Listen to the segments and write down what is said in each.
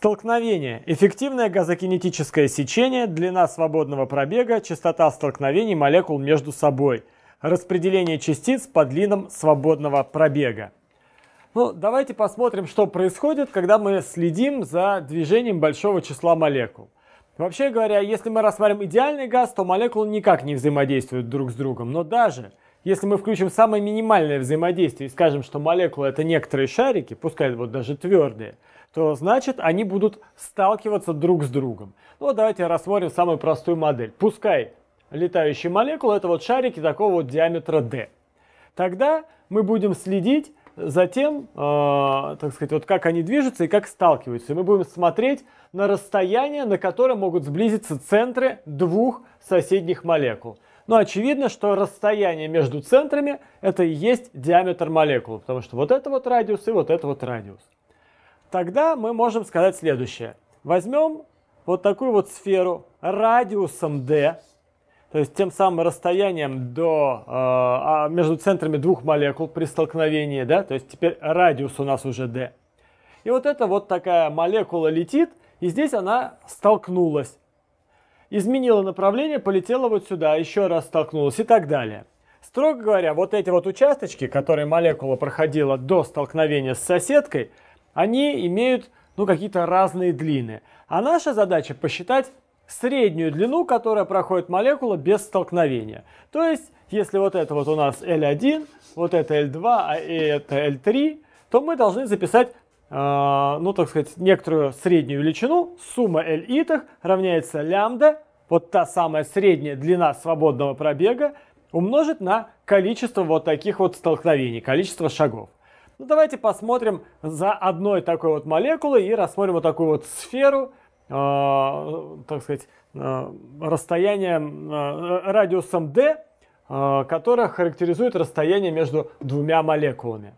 Столкновение. Эффективное газокинетическое сечение, длина свободного пробега, частота столкновений молекул между собой. Распределение частиц по длинам свободного пробега. Ну, давайте посмотрим, что происходит, когда мы следим за движением большого числа молекул. Вообще говоря, если мы рассматриваем идеальный газ, то молекулы никак не взаимодействуют друг с другом. Но даже если мы включим самое минимальное взаимодействие и скажем, что молекулы это некоторые шарики, пускай вот даже твердые, то значит они будут сталкиваться друг с другом. Ну, вот давайте рассмотрим самую простую модель. Пускай летающие молекулы это вот шарики такого вот диаметра d. Тогда мы будем следить за тем, э, так сказать, вот как они движутся и как сталкиваются. И мы будем смотреть на расстояние, на которое могут сблизиться центры двух соседних молекул. Но очевидно, что расстояние между центрами это и есть диаметр молекулы, потому что вот это вот радиус и вот это вот радиус тогда мы можем сказать следующее. Возьмем вот такую вот сферу радиусом d, то есть тем самым расстоянием до, э, а, между центрами двух молекул при столкновении, да, то есть теперь радиус у нас уже d. И вот эта вот такая молекула летит, и здесь она столкнулась. Изменила направление, полетела вот сюда, еще раз столкнулась и так далее. Строго говоря, вот эти вот участочки, которые молекула проходила до столкновения с соседкой – они имеют ну, какие-то разные длины. А наша задача посчитать среднюю длину, которая проходит молекула без столкновения. То есть, если вот это вот у нас L1, вот это L2, а это L3, то мы должны записать, э, ну, так сказать, некоторую среднюю величину. Сумма L итых равняется лямбда, вот та самая средняя длина свободного пробега, умножить на количество вот таких вот столкновений, количество шагов. Ну давайте посмотрим за одной такой вот молекулой и рассмотрим вот такую вот сферу, э, так сказать, э, расстояние э, радиусом d, э, которое характеризует расстояние между двумя молекулами.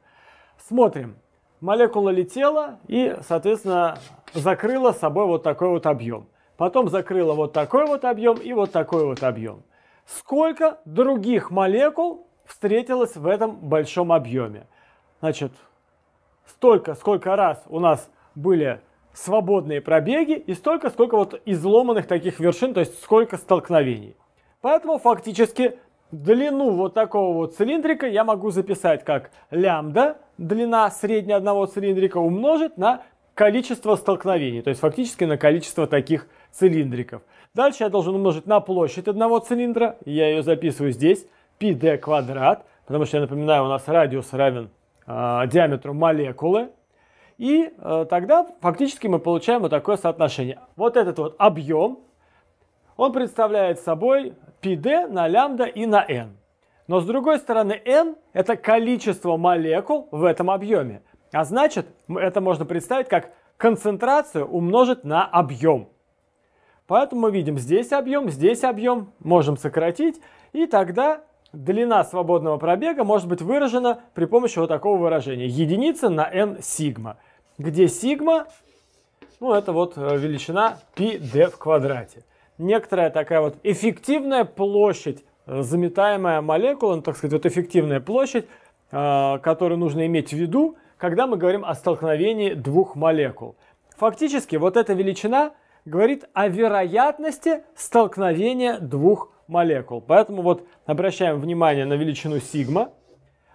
Смотрим. Молекула летела и, соответственно, закрыла собой вот такой вот объем. Потом закрыла вот такой вот объем и вот такой вот объем. Сколько других молекул встретилось в этом большом объеме? Значит, столько, сколько раз у нас были свободные пробеги и столько, сколько вот изломанных таких вершин, то есть сколько столкновений. Поэтому фактически длину вот такого вот цилиндрика я могу записать как лямбда, длина средняя одного цилиндрика, умножить на количество столкновений, то есть фактически на количество таких цилиндриков. Дальше я должен умножить на площадь одного цилиндра, я ее записываю здесь, πd квадрат, потому что, я напоминаю, у нас радиус равен Э, диаметру молекулы, и э, тогда фактически мы получаем вот такое соотношение. Вот этот вот объем, он представляет собой πd на лямбда и на n. Но с другой стороны, n – это количество молекул в этом объеме. А значит, это можно представить как концентрацию умножить на объем. Поэтому мы видим здесь объем, здесь объем, можем сократить, и тогда Длина свободного пробега может быть выражена при помощи вот такого выражения. Единица на n сигма, где сигма, ну это вот э, величина πd в квадрате. Некоторая такая вот эффективная площадь, э, заметаемая молекула, ну так сказать, вот эффективная площадь, э, которую нужно иметь в виду, когда мы говорим о столкновении двух молекул. Фактически вот эта величина говорит о вероятности столкновения двух молекул. Поэтому вот обращаем внимание на величину сигма.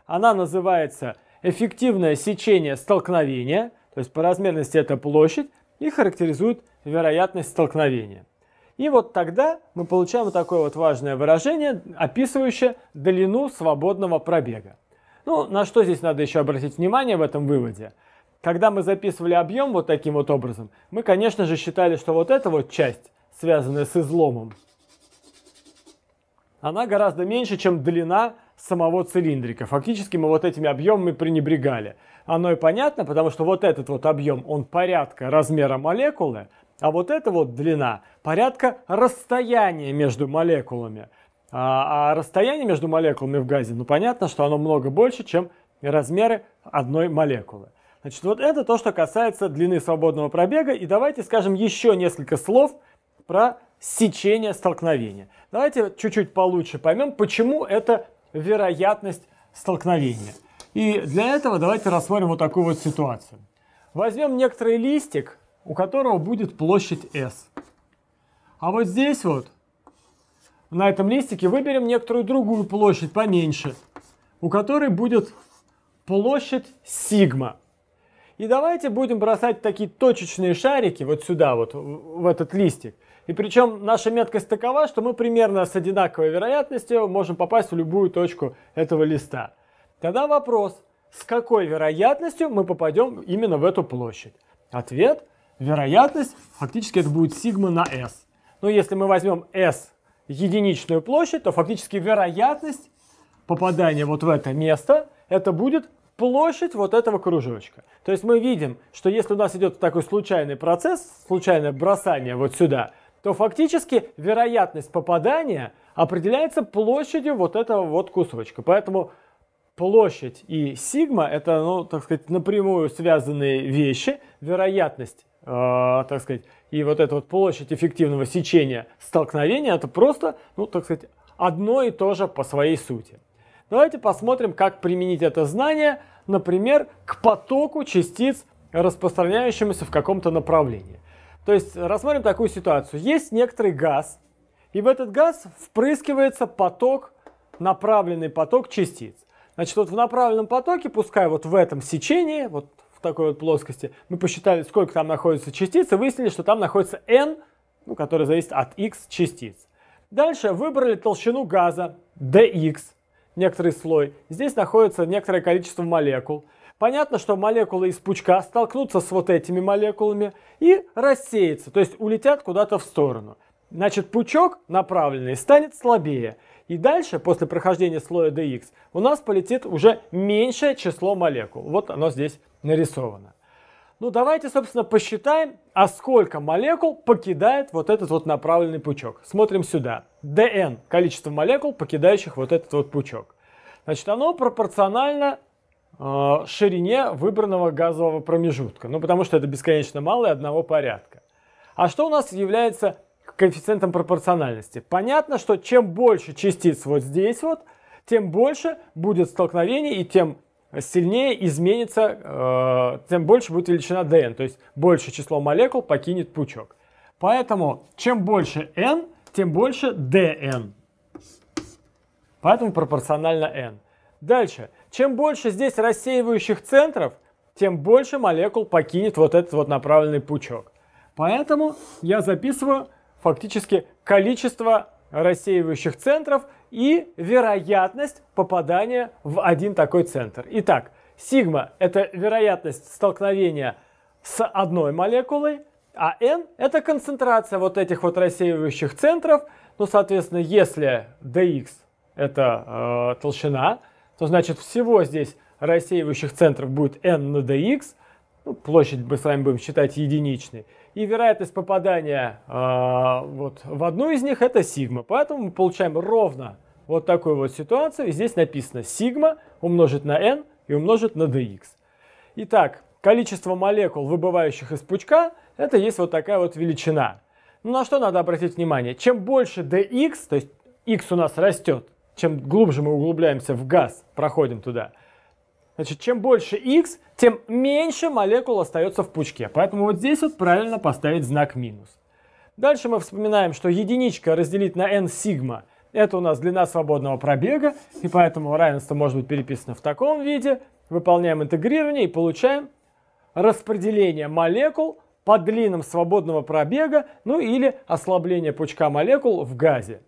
Она называется эффективное сечение столкновения, то есть по размерности это площадь, и характеризует вероятность столкновения. И вот тогда мы получаем такое вот важное выражение, описывающее длину свободного пробега. Ну, на что здесь надо еще обратить внимание в этом выводе? Когда мы записывали объем вот таким вот образом, мы, конечно же, считали, что вот эта вот часть, связанная с изломом, она гораздо меньше, чем длина самого цилиндрика. Фактически мы вот этими объемами пренебрегали. Оно и понятно, потому что вот этот вот объем, он порядка размера молекулы, а вот эта вот длина порядка расстояния между молекулами. А, а расстояние между молекулами в газе, ну понятно, что оно много больше, чем размеры одной молекулы. Значит, вот это то, что касается длины свободного пробега. И давайте скажем еще несколько слов про сечение столкновения. Давайте чуть-чуть получше поймем, почему это вероятность столкновения. И для этого давайте рассмотрим вот такую вот ситуацию. Возьмем некоторый листик, у которого будет площадь S. А вот здесь вот, на этом листике, выберем некоторую другую площадь поменьше, у которой будет площадь сигма. И давайте будем бросать такие точечные шарики вот сюда, вот в этот листик. И причем наша меткость такова, что мы примерно с одинаковой вероятностью можем попасть в любую точку этого листа. Тогда вопрос, с какой вероятностью мы попадем именно в эту площадь? Ответ – вероятность, фактически это будет сигма на s. Но если мы возьмем s единичную площадь, то фактически вероятность попадания вот в это место – это будет площадь вот этого кружочка. То есть мы видим, что если у нас идет такой случайный процесс, случайное бросание вот сюда – то фактически вероятность попадания определяется площадью вот этого вот кусочка. Поэтому площадь и сигма это, ну, так сказать, напрямую связанные вещи. Вероятность, э, так сказать, и вот эта вот площадь эффективного сечения столкновения это просто, ну, так сказать, одно и то же по своей сути. Давайте посмотрим, как применить это знание, например, к потоку частиц, распространяющемуся в каком-то направлении. То есть рассмотрим такую ситуацию. Есть некоторый газ, и в этот газ впрыскивается поток, направленный поток частиц. Значит, вот в направленном потоке, пускай вот в этом сечении, вот в такой вот плоскости, мы посчитали, сколько там находится частиц, и выяснили, что там находится n, ну, которая зависит от x частиц. Дальше выбрали толщину газа dx, некоторый слой. Здесь находится некоторое количество молекул. Понятно, что молекулы из пучка столкнутся с вот этими молекулами и рассеются, то есть улетят куда-то в сторону. Значит, пучок направленный станет слабее. И дальше, после прохождения слоя dx, у нас полетит уже меньшее число молекул. Вот оно здесь нарисовано. Ну, давайте, собственно, посчитаем, а сколько молекул покидает вот этот вот направленный пучок. Смотрим сюда. dn – количество молекул, покидающих вот этот вот пучок. Значит, оно пропорционально Э, ширине выбранного газового промежутка. Ну, потому что это бесконечно мало и одного порядка. А что у нас является коэффициентом пропорциональности? Понятно, что чем больше частиц вот здесь вот, тем больше будет столкновений и тем сильнее изменится, э, тем больше будет величина dn, то есть больше число молекул покинет пучок. Поэтому чем больше n, тем больше dn. Поэтому пропорционально n. Дальше. Чем больше здесь рассеивающих центров, тем больше молекул покинет вот этот вот направленный пучок. Поэтому я записываю фактически количество рассеивающих центров и вероятность попадания в один такой центр. Итак, сигма – это вероятность столкновения с одной молекулой, а n – это концентрация вот этих вот рассеивающих центров. Ну, соответственно, если dx – это э, толщина, то значит всего здесь рассеивающих центров будет n на dx, ну, площадь мы с вами будем считать единичной, и вероятность попадания э, вот в одну из них это сигма. Поэтому мы получаем ровно вот такую вот ситуацию. И здесь написано сигма умножить на n и умножить на dx. Итак, количество молекул, выбывающих из пучка, это есть вот такая вот величина. Ну, на что надо обратить внимание? Чем больше dx, то есть x у нас растет, чем глубже мы углубляемся в газ, проходим туда, значит, чем больше X, тем меньше молекул остается в пучке. Поэтому вот здесь вот правильно поставить знак минус. Дальше мы вспоминаем, что единичка разделить на n сигма – это у нас длина свободного пробега, и поэтому равенство может быть переписано в таком виде. Выполняем интегрирование и получаем распределение молекул по длинам свободного пробега, ну или ослабление пучка молекул в газе.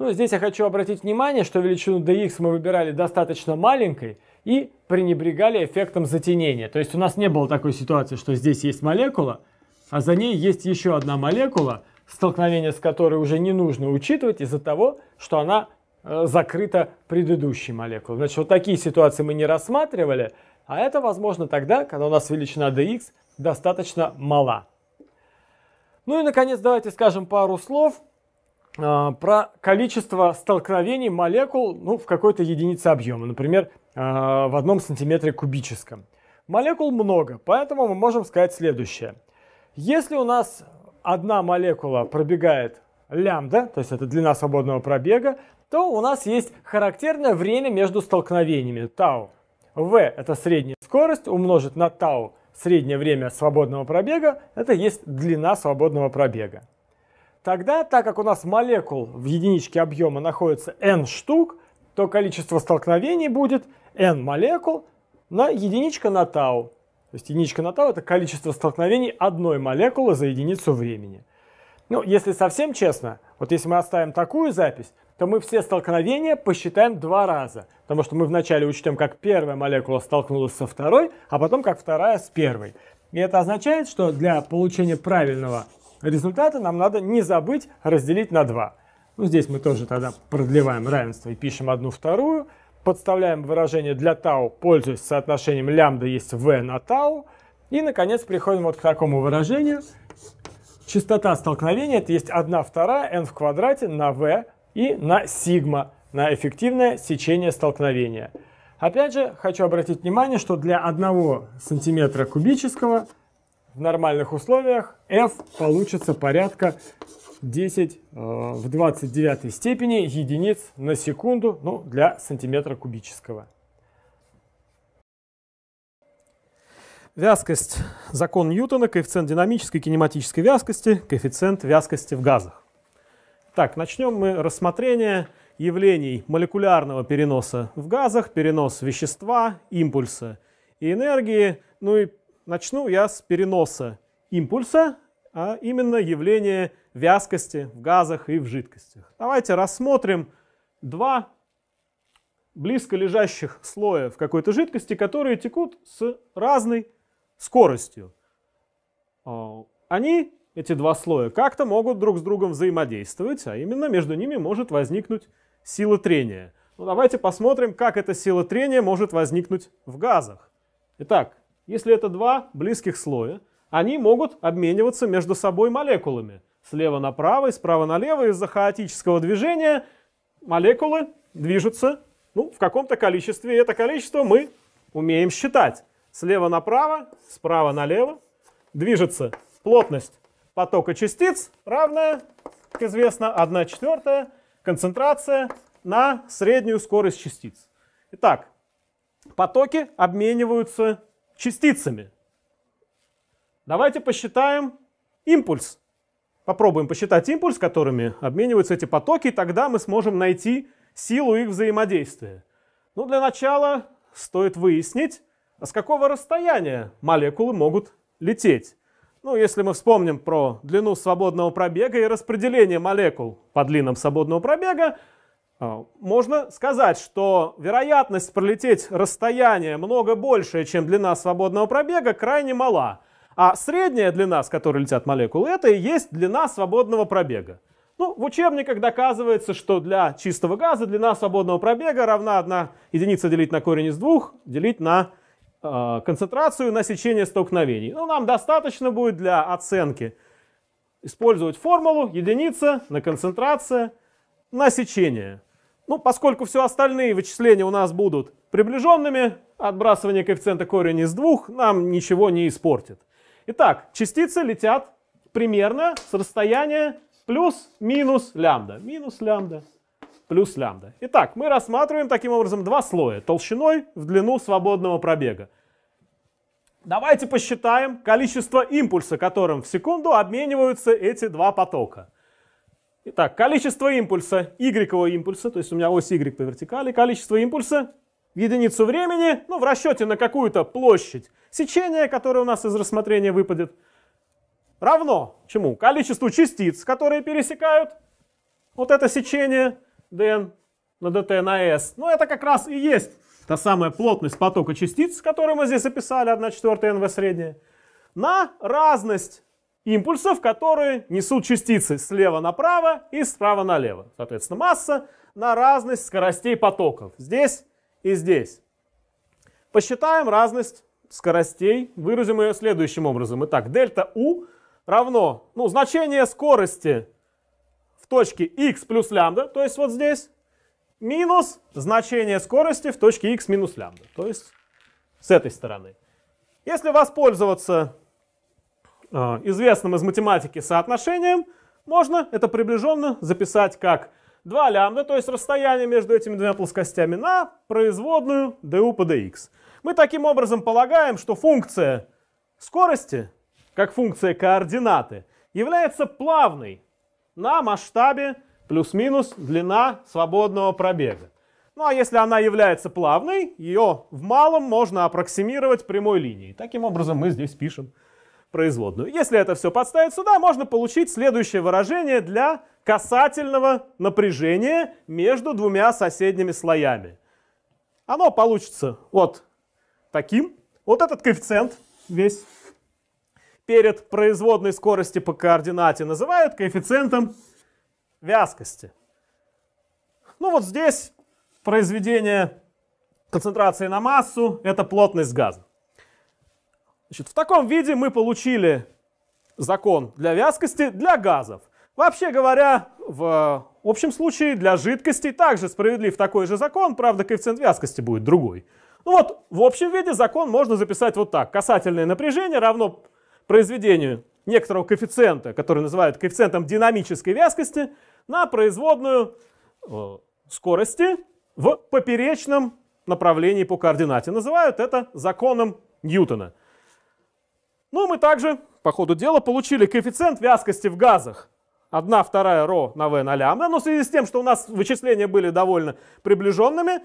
Ну, здесь я хочу обратить внимание, что величину dx мы выбирали достаточно маленькой и пренебрегали эффектом затенения. То есть у нас не было такой ситуации, что здесь есть молекула, а за ней есть еще одна молекула, столкновение с которой уже не нужно учитывать из-за того, что она э, закрыта предыдущей молекулой. Значит, вот такие ситуации мы не рассматривали, а это возможно тогда, когда у нас величина dx достаточно мала. Ну и, наконец, давайте скажем пару слов а, про количество столкновений молекул ну, в какой-то единице объема, например, а, в одном сантиметре кубическом. Молекул много, поэтому мы можем сказать следующее. Если у нас одна молекула пробегает лямбда, то есть это длина свободного пробега, то у нас есть характерное время между столкновениями, тау. В – это средняя скорость, умножить на тау среднее время свободного пробега, это есть длина свободного пробега. Тогда, так как у нас молекул в единичке объема находится n штук, то количество столкновений будет n молекул на единичка на тау. То есть единичка на тау – это количество столкновений одной молекулы за единицу времени. Ну, если совсем честно, вот если мы оставим такую запись, то мы все столкновения посчитаем два раза. Потому что мы вначале учтем, как первая молекула столкнулась со второй, а потом как вторая с первой. И это означает, что для получения правильного результаты нам надо не забыть разделить на 2. Ну, здесь мы тоже тогда продлеваем равенство и пишем одну вторую. Подставляем выражение для тау, пользуясь соотношением лямбда есть v на тау. И, наконец, приходим вот к такому выражению. Частота столкновения это есть 1 вторая n в квадрате на v и на сигма, на эффективное сечение столкновения. Опять же, хочу обратить внимание, что для 1 сантиметра кубического – в нормальных условиях f получится порядка 10 э, в 29 степени единиц на секунду ну, для сантиметра кубического. Вязкость – закон Ньютона, коэффициент динамической и кинематической вязкости, коэффициент вязкости в газах. Так, начнем мы рассмотрение явлений молекулярного переноса в газах, перенос вещества, импульса и энергии, ну и начну я с переноса импульса, а именно явление вязкости в газах и в жидкостях. Давайте рассмотрим два близко лежащих слоя в какой-то жидкости, которые текут с разной скоростью. А, они, эти два слоя, как-то могут друг с другом взаимодействовать, а именно между ними может возникнуть сила трения. Ну, давайте посмотрим, как эта сила трения может возникнуть в газах. Итак, если это два близких слоя, они могут обмениваться между собой молекулами. Слева направо и справа налево из-за хаотического движения молекулы движутся ну, в каком-то количестве. И это количество мы умеем считать. Слева направо, справа налево движется плотность потока частиц равная, как известно, 1 четвертая концентрация на среднюю скорость частиц. Итак, потоки обмениваются частицами. Давайте посчитаем импульс. Попробуем посчитать импульс, которыми обмениваются эти потоки, и тогда мы сможем найти силу их взаимодействия. Но ну, для начала стоит выяснить, а с какого расстояния молекулы могут лететь. Ну, если мы вспомним про длину свободного пробега и распределение молекул по длинам свободного пробега, а, можно сказать, что вероятность пролететь расстояние много большее, чем длина свободного пробега, крайне мала. А средняя длина, с которой летят молекулы, это и есть длина свободного пробега. Ну, в учебниках доказывается, что для чистого газа длина свободного пробега равна 1 единица делить на корень из двух делить на э, концентрацию на сечение столкновений. Ну, нам достаточно будет для оценки использовать формулу единица на концентрация на сечение. Ну, поскольку все остальные вычисления у нас будут приближенными, отбрасывание коэффициента корень из двух нам ничего не испортит. Итак, частицы летят примерно с расстояния плюс-минус лямбда. Минус лямбда, плюс лямбда. Итак, мы рассматриваем таким образом два слоя толщиной в длину свободного пробега. Давайте посчитаем количество импульса, которым в секунду обмениваются эти два потока. Итак, количество импульса, y импульса, то есть у меня ось y по вертикали, количество импульса в единицу времени, ну, в расчете на какую-то площадь сечения, которое у нас из рассмотрения выпадет, равно чему? Количеству частиц, которые пересекают вот это сечение dn на dt на s. Ну, это как раз и есть та самая плотность потока частиц, которую мы здесь описали, 1 четвертая nv средняя, на разность импульсов, которые несут частицы слева направо и справа налево. Соответственно, масса на разность скоростей потоков. Здесь и здесь. Посчитаем разность скоростей. Выразим ее следующим образом. Итак, дельта U равно ну, значение скорости в точке x плюс лямбда, то есть вот здесь, минус значение скорости в точке x минус лямбда, то есть с этой стороны. Если воспользоваться Э, известным из математики соотношением, можно это приближенно записать как 2 лямбда, то есть расстояние между этими двумя плоскостями, на производную du по dx. Мы таким образом полагаем, что функция скорости, как функция координаты, является плавной на масштабе плюс-минус длина свободного пробега. Ну а если она является плавной, ее в малом можно аппроксимировать прямой линией. Таким образом мы здесь пишем производную. Если это все подставить сюда, можно получить следующее выражение для касательного напряжения между двумя соседними слоями. Оно получится вот таким. Вот этот коэффициент весь перед производной скорости по координате называют коэффициентом вязкости. Ну вот здесь произведение концентрации на массу – это плотность газа. Значит, в таком виде мы получили закон для вязкости для газов. Вообще говоря, в общем случае для жидкостей также справедлив такой же закон, правда коэффициент вязкости будет другой. Ну вот, в общем виде закон можно записать вот так. Касательное напряжение равно произведению некоторого коэффициента, который называют коэффициентом динамической вязкости, на производную э, скорости в поперечном направлении по координате. Называют это законом Ньютона. Ну, мы также, по ходу дела, получили коэффициент вязкости в газах 1 2 ро на v на лямбда, но в связи с тем, что у нас вычисления были довольно приближенными,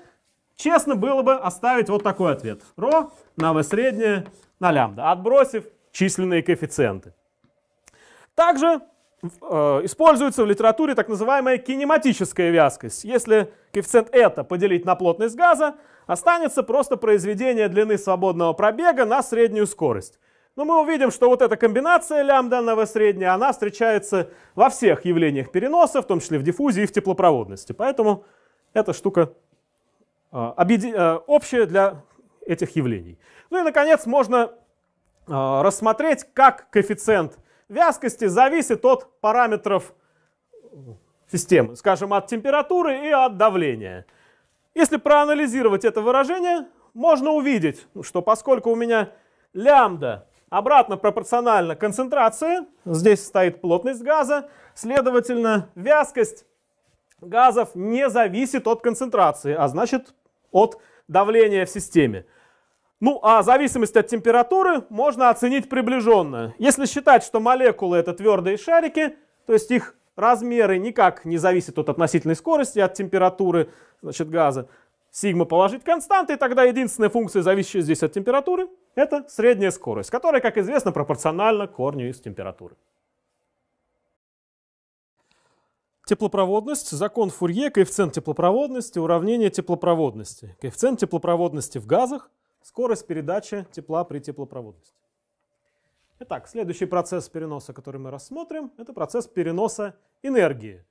честно было бы оставить вот такой ответ. Ро на v среднее на лямбда, отбросив численные коэффициенты. Также э, используется в литературе так называемая кинематическая вязкость. Если коэффициент это поделить на плотность газа, останется просто произведение длины свободного пробега на среднюю скорость. Но ну, мы увидим, что вот эта комбинация лямбда НВ средняя, она встречается во всех явлениях переноса, в том числе в диффузии и в теплопроводности. Поэтому эта штука а, а, общая для этих явлений. Ну и, наконец, можно а, рассмотреть, как коэффициент вязкости зависит от параметров системы, скажем, от температуры и от давления. Если проанализировать это выражение, можно увидеть, что поскольку у меня лямбда обратно пропорционально концентрации здесь стоит плотность газа, следовательно, вязкость газов не зависит от концентрации, а значит от давления в системе. Ну, а зависимость от температуры можно оценить приближенно. Если считать, что молекулы это твердые шарики, то есть их размеры никак не зависят от относительной скорости, от температуры значит, газа, сигма положить константы, и тогда единственная функция, зависящая здесь от температуры, это средняя скорость, которая, как известно, пропорциональна корню из температуры. Теплопроводность, закон Фурье, коэффициент теплопроводности, уравнение теплопроводности. Коэффициент теплопроводности в газах, скорость передачи тепла при теплопроводности. Итак, следующий процесс переноса, который мы рассмотрим, это процесс переноса энергии.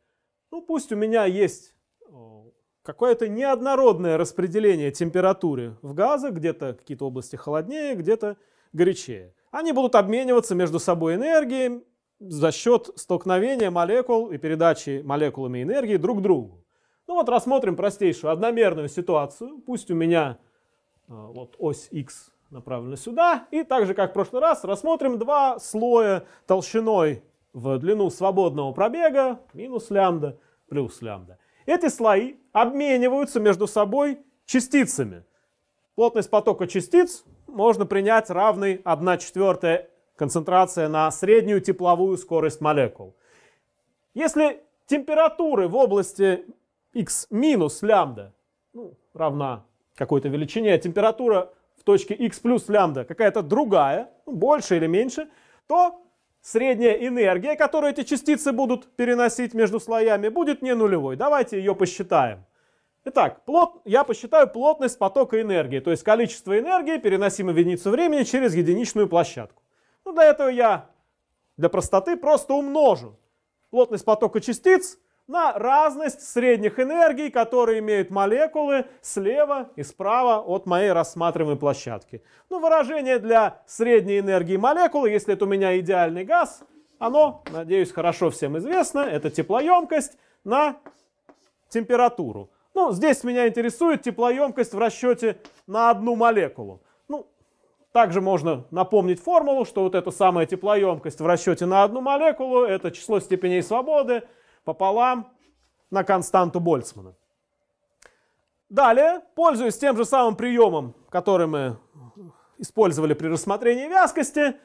Ну, пусть у меня есть э, какое-то неоднородное распределение температуры в газах, где-то какие-то области холоднее, где-то горячее. Они будут обмениваться между собой энергией за счет столкновения молекул и передачи молекулами энергии друг к другу. Ну вот рассмотрим простейшую одномерную ситуацию. Пусть у меня а, вот ось x направлена сюда. И так же, как в прошлый раз, рассмотрим два слоя толщиной в длину свободного пробега минус лямбда плюс лямбда. Эти слои обмениваются между собой частицами. Плотность потока частиц можно принять равной 1 четвертая концентрация на среднюю тепловую скорость молекул. Если температуры в области x минус лямбда ну, равна какой-то величине, а температура в точке x плюс лямбда какая-то другая, ну, больше или меньше, то средняя энергия, которую эти частицы будут переносить между слоями, будет не нулевой. Давайте ее посчитаем. Итак, плот, я посчитаю плотность потока энергии, то есть количество энергии, переносимой в единицу времени через единичную площадку. Ну, для этого я для простоты просто умножу плотность потока частиц на разность средних энергий, которые имеют молекулы слева и справа от моей рассматриваемой площадки. Ну, выражение для средней энергии молекулы, если это у меня идеальный газ, оно, надеюсь, хорошо всем известно, это теплоемкость на температуру. Ну, здесь меня интересует теплоемкость в расчете на одну молекулу. Ну, также можно напомнить формулу, что вот эта самая теплоемкость в расчете на одну молекулу, это число степеней свободы, пополам на константу Больцмана. Далее, пользуясь тем же самым приемом, который мы использовали при рассмотрении вязкости,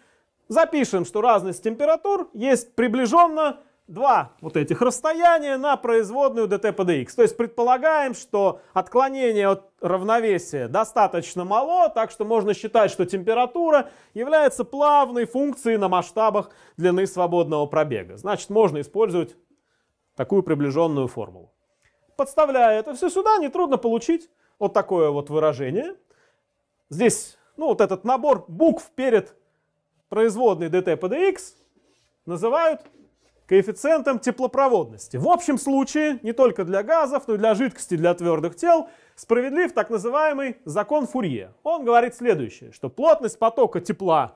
запишем, что разность температур есть приближенно два вот этих расстояния на производную dt по dx. То есть предполагаем, что отклонение от равновесия достаточно мало, так что можно считать, что температура является плавной функцией на масштабах длины свободного пробега. Значит, можно использовать такую приближенную формулу. Подставляя это все сюда, нетрудно получить вот такое вот выражение. Здесь, ну, вот этот набор букв перед производной dt dx называют коэффициентом теплопроводности. В общем случае, не только для газов, но и для жидкости, для твердых тел, справедлив так называемый закон Фурье. Он говорит следующее, что плотность потока тепла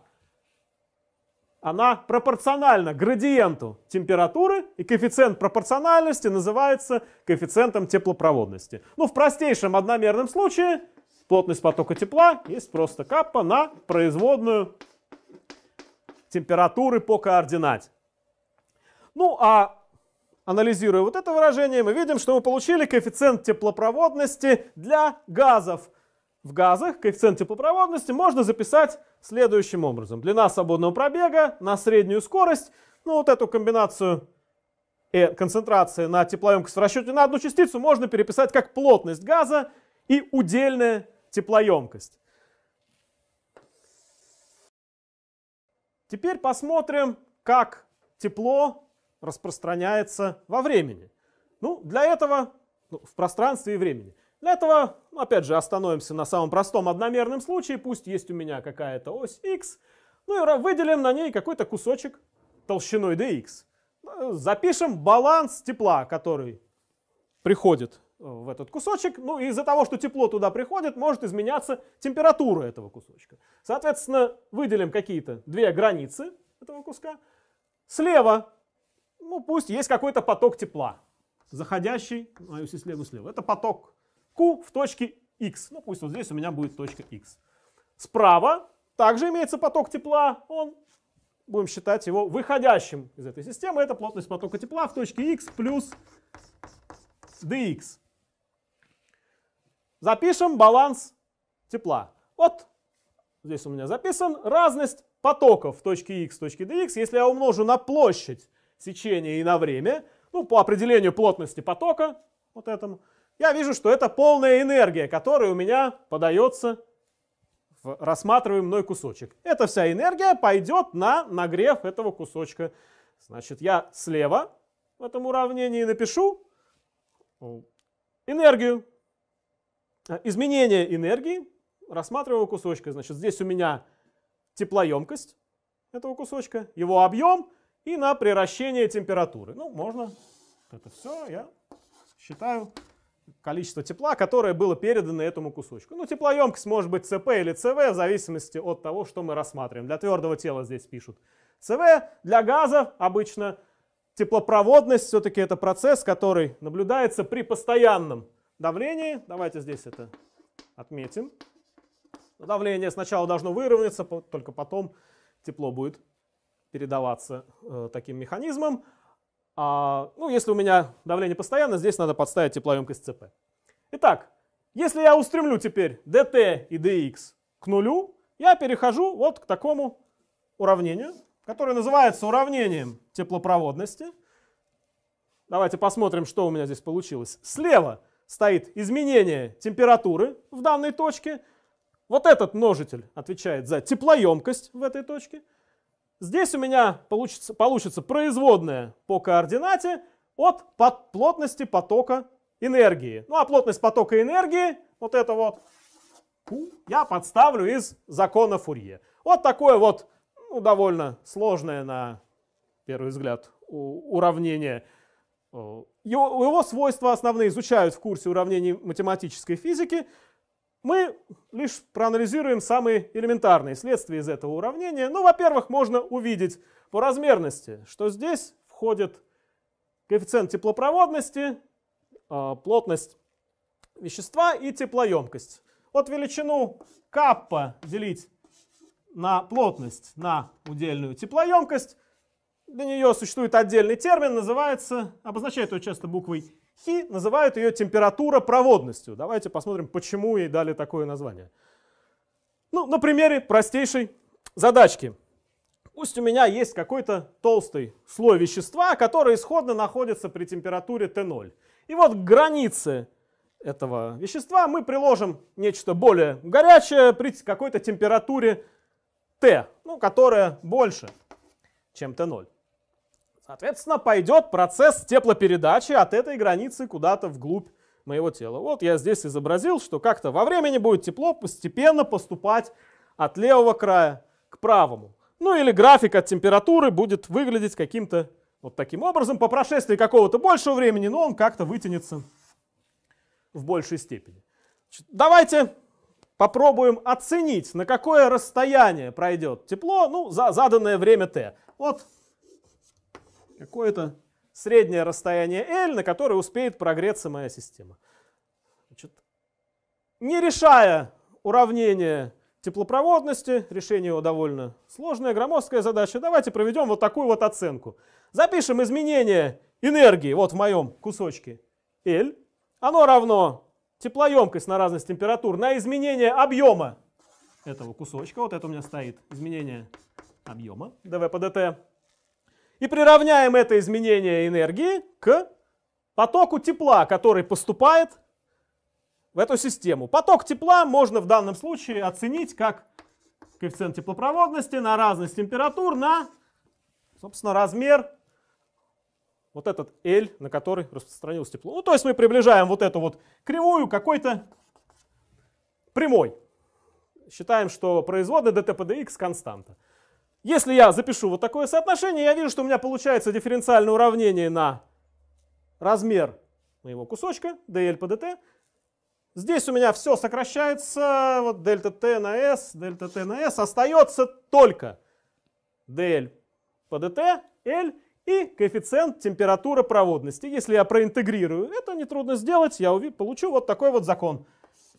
она пропорциональна градиенту температуры, и коэффициент пропорциональности называется коэффициентом теплопроводности. Ну, в простейшем одномерном случае плотность потока тепла есть просто каппа на производную температуры по координате. Ну, а анализируя вот это выражение, мы видим, что мы получили коэффициент теплопроводности для газов в газах коэффициент теплопроводности можно записать следующим образом. Длина свободного пробега на среднюю скорость, ну вот эту комбинацию э, концентрации на теплоемкость в расчете на одну частицу можно переписать как плотность газа и удельная теплоемкость. Теперь посмотрим, как тепло распространяется во времени. Ну, для этого ну, в пространстве и времени. Для этого, опять же, остановимся на самом простом одномерном случае. Пусть есть у меня какая-то ось x, ну и выделим на ней какой-то кусочек толщиной dx. Запишем баланс тепла, который приходит э, в этот кусочек. Ну и из-за того, что тепло туда приходит, может изменяться температура этого кусочка. Соответственно, выделим какие-то две границы этого куска. Слева, ну пусть есть какой-то поток тепла, заходящий, ну, а если слева, слева, это поток Q в точке X. Ну, пусть вот здесь у меня будет точка X. Справа также имеется поток тепла. Он, будем считать его выходящим из этой системы. Это плотность потока тепла в точке X плюс dx. Запишем баланс тепла. Вот здесь у меня записан разность потоков в точке x, точке dx. Если я умножу на площадь сечения и на время, ну, по определению плотности потока, вот этому, я вижу, что это полная энергия, которая у меня подается в рассматриваемый мной кусочек. Эта вся энергия пойдет на нагрев этого кусочка. Значит, я слева в этом уравнении напишу энергию, э, изменение энергии рассматриваемого кусочка. Значит, здесь у меня теплоемкость этого кусочка, его объем и на приращение температуры. Ну, можно это все, я считаю количество тепла, которое было передано этому кусочку. Ну, теплоемкость может быть ЦП или ЦВ в зависимости от того, что мы рассматриваем. Для твердого тела здесь пишут ЦВ, для газов обычно теплопроводность все-таки это процесс, который наблюдается при постоянном давлении. Давайте здесь это отметим. Давление сначала должно выровняться, только потом тепло будет передаваться э, таким механизмом. А, ну, если у меня давление постоянно, здесь надо подставить теплоемкость Cp. Итак, если я устремлю теперь dt и dx к нулю, я перехожу вот к такому уравнению, которое называется уравнением теплопроводности. Давайте посмотрим, что у меня здесь получилось. Слева стоит изменение температуры в данной точке. Вот этот множитель отвечает за теплоемкость в этой точке – Здесь у меня получится, получится производная по координате от плотности потока энергии. Ну а плотность потока энергии, вот это вот, я подставлю из закона Фурье. Вот такое вот, ну, довольно сложное на первый взгляд уравнение. Э, его, его свойства основные изучают в курсе уравнений математической физики. Мы лишь проанализируем самые элементарные следствия из этого уравнения. Ну, во-первых, можно увидеть по размерности, что здесь входит коэффициент теплопроводности, а, плотность вещества и теплоемкость. Вот величину каппа делить на плотность, на удельную теплоемкость. Для нее существует отдельный термин, называется, обозначает ее часто буквой Хи называют ее температура проводностью. Давайте посмотрим, почему ей дали такое название. Ну, на примере простейшей задачки. Пусть у меня есть какой-то толстый слой вещества, который исходно находится при температуре Т0. И вот к границе этого вещества мы приложим нечто более горячее при какой-то температуре Т, ну, которая больше, чем Т0. Соответственно, пойдет процесс теплопередачи от этой границы куда-то вглубь моего тела. Вот я здесь изобразил, что как-то во времени будет тепло постепенно поступать от левого края к правому. Ну или график от температуры будет выглядеть каким-то вот таким образом. По прошествии какого-то большего времени, но он как-то вытянется в большей степени. Давайте попробуем оценить, на какое расстояние пройдет тепло, ну, за заданное время t. Вот какое-то среднее расстояние L, на которое успеет прогреться моя система. Значит, не решая уравнение теплопроводности, решение его довольно сложная, громоздкая задача, давайте проведем вот такую вот оценку. Запишем изменение энергии, вот в моем кусочке L, оно равно теплоемкость на разность температур на изменение объема этого кусочка, вот это у меня стоит изменение объема dV по dt, и приравняем это изменение энергии к потоку тепла, который поступает в эту систему. Поток тепла можно в данном случае оценить как коэффициент теплопроводности на разность температур на, собственно, размер вот этот L, на который распространилось тепло. Ну, то есть мы приближаем вот эту вот кривую какой-то прямой. Считаем, что производная dT/dx константа. Если я запишу вот такое соотношение, я вижу, что у меня получается дифференциальное уравнение на размер моего кусочка dl по dt. Здесь у меня все сокращается, вот дельта t на s, дельта t на s, остается только dl по dt, l и коэффициент температуры проводности. Если я проинтегрирую, это нетрудно сделать, я получу вот такой вот закон.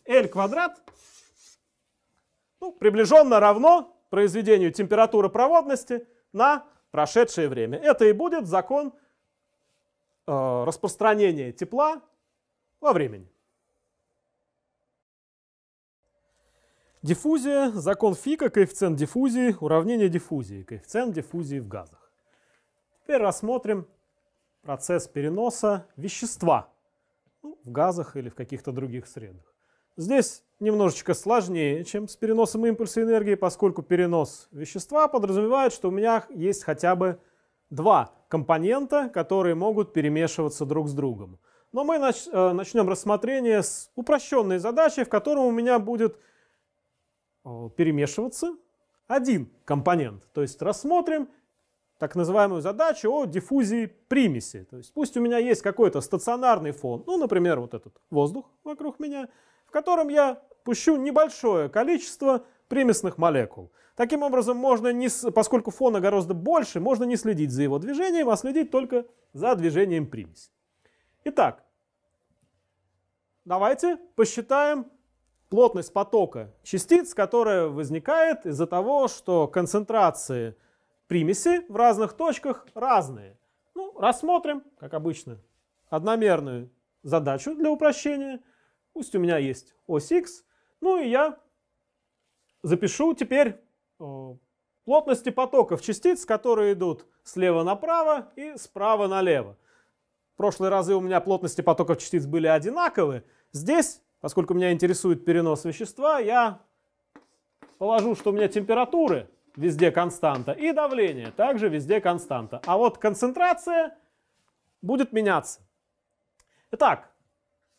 L квадрат ну, приближенно равно произведению температуры проводности на прошедшее время. Это и будет закон э, распространения тепла во времени. Диффузия, закон Фика, коэффициент диффузии, уравнение диффузии, коэффициент диффузии в газах. Теперь рассмотрим процесс переноса вещества ну, в газах или в каких-то других средах. Здесь немножечко сложнее, чем с переносом импульса энергии, поскольку перенос вещества подразумевает, что у меня есть хотя бы два компонента, которые могут перемешиваться друг с другом. Но мы нач э, начнем рассмотрение с упрощенной задачи, в котором у меня будет э, перемешиваться один компонент. То есть рассмотрим так называемую задачу о диффузии примеси. То есть пусть у меня есть какой-то стационарный фон, ну, например, вот этот воздух вокруг меня – котором я пущу небольшое количество примесных молекул. Таким образом, можно не, поскольку фона гораздо больше, можно не следить за его движением, а следить только за движением примеси. Итак, давайте посчитаем плотность потока частиц, которая возникает из-за того, что концентрации примеси в разных точках разные. Ну, рассмотрим, как обычно, одномерную задачу для упрощения – Пусть у меня есть ось x. Ну и я запишу теперь э, плотности потоков частиц, которые идут слева направо и справа налево. В прошлые разы у меня плотности потоков частиц были одинаковы. Здесь, поскольку меня интересует перенос вещества, я положу, что у меня температуры везде константа и давление также везде константа. А вот концентрация будет меняться. Итак,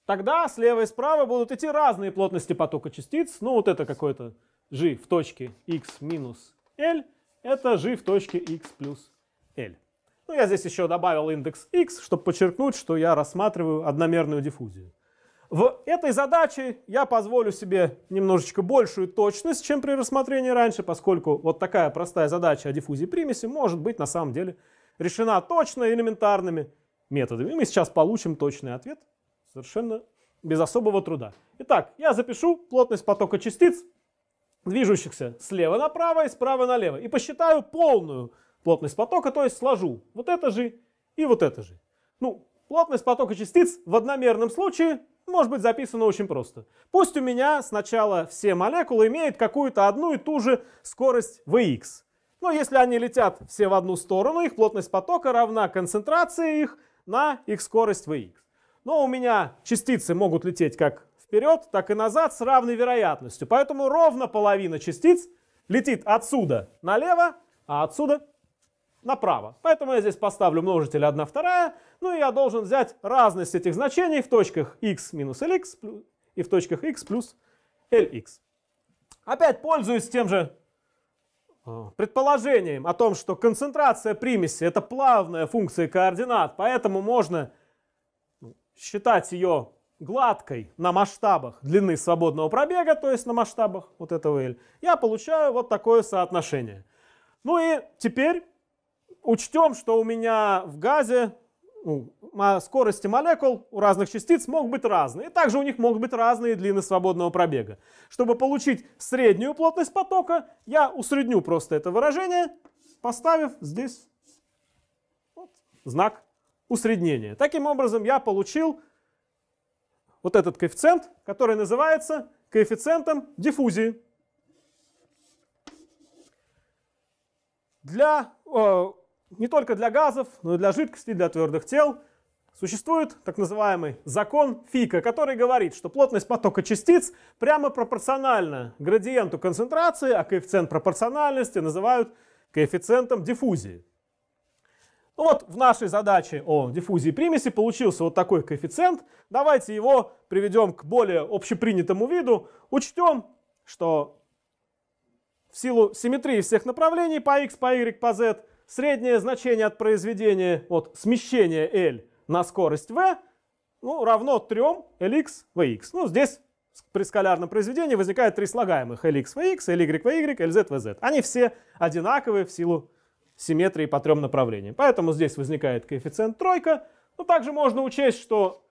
тогда слева и справа будут идти разные плотности потока частиц. Ну, вот это какой-то g в точке x минус L, это g в точке x плюс L. Ну, я здесь еще добавил индекс x, чтобы подчеркнуть, что я рассматриваю одномерную диффузию. В этой задаче я позволю себе немножечко большую точность, чем при рассмотрении раньше, поскольку вот такая простая задача о диффузии примеси может быть на самом деле решена точно элементарными методами. И мы сейчас получим точный ответ Совершенно без особого труда. Итак, я запишу плотность потока частиц, движущихся слева направо и справа налево. И посчитаю полную плотность потока, то есть сложу вот это же и вот это же. Ну, плотность потока частиц в одномерном случае может быть записана очень просто. Пусть у меня сначала все молекулы имеют какую-то одну и ту же скорость Vx. Но если они летят все в одну сторону, их плотность потока равна концентрации их на их скорость Vx но у меня частицы могут лететь как вперед, так и назад с равной вероятностью. Поэтому ровно половина частиц летит отсюда налево, а отсюда направо. Поэтому я здесь поставлю множитель 1 2 ну и я должен взять разность этих значений в точках x минус lx и в точках x плюс lx. Опять пользуюсь тем же э, предположением о том, что концентрация примеси это плавная функция координат, поэтому можно считать ее гладкой на масштабах длины свободного пробега, то есть на масштабах вот этого L, я получаю вот такое соотношение. Ну и теперь учтем, что у меня в газе ну, скорости молекул у разных частиц могут быть разные. И также у них могут быть разные длины свободного пробега. Чтобы получить среднюю плотность потока, я усредню просто это выражение, поставив здесь вот знак усреднение. Таким образом, я получил вот этот коэффициент, который называется коэффициентом диффузии. Для, э, не только для газов, но и для жидкостей, для твердых тел существует так называемый закон Фика, который говорит, что плотность потока частиц прямо пропорциональна градиенту концентрации, а коэффициент пропорциональности называют коэффициентом диффузии. Ну вот в нашей задаче о диффузии примеси получился вот такой коэффициент. Давайте его приведем к более общепринятому виду. Учтем, что в силу симметрии всех направлений по x, по y, по z среднее значение от произведения вот, смещения L на скорость V ну, равно 3 Lx, Vx. Ну, здесь при скалярном произведении возникает три слагаемых Lx, Vx, Ly, Vy, Lz, Vz. Они все одинаковые в силу симметрии по трем направлениям. Поэтому здесь возникает коэффициент тройка. Но также можно учесть, что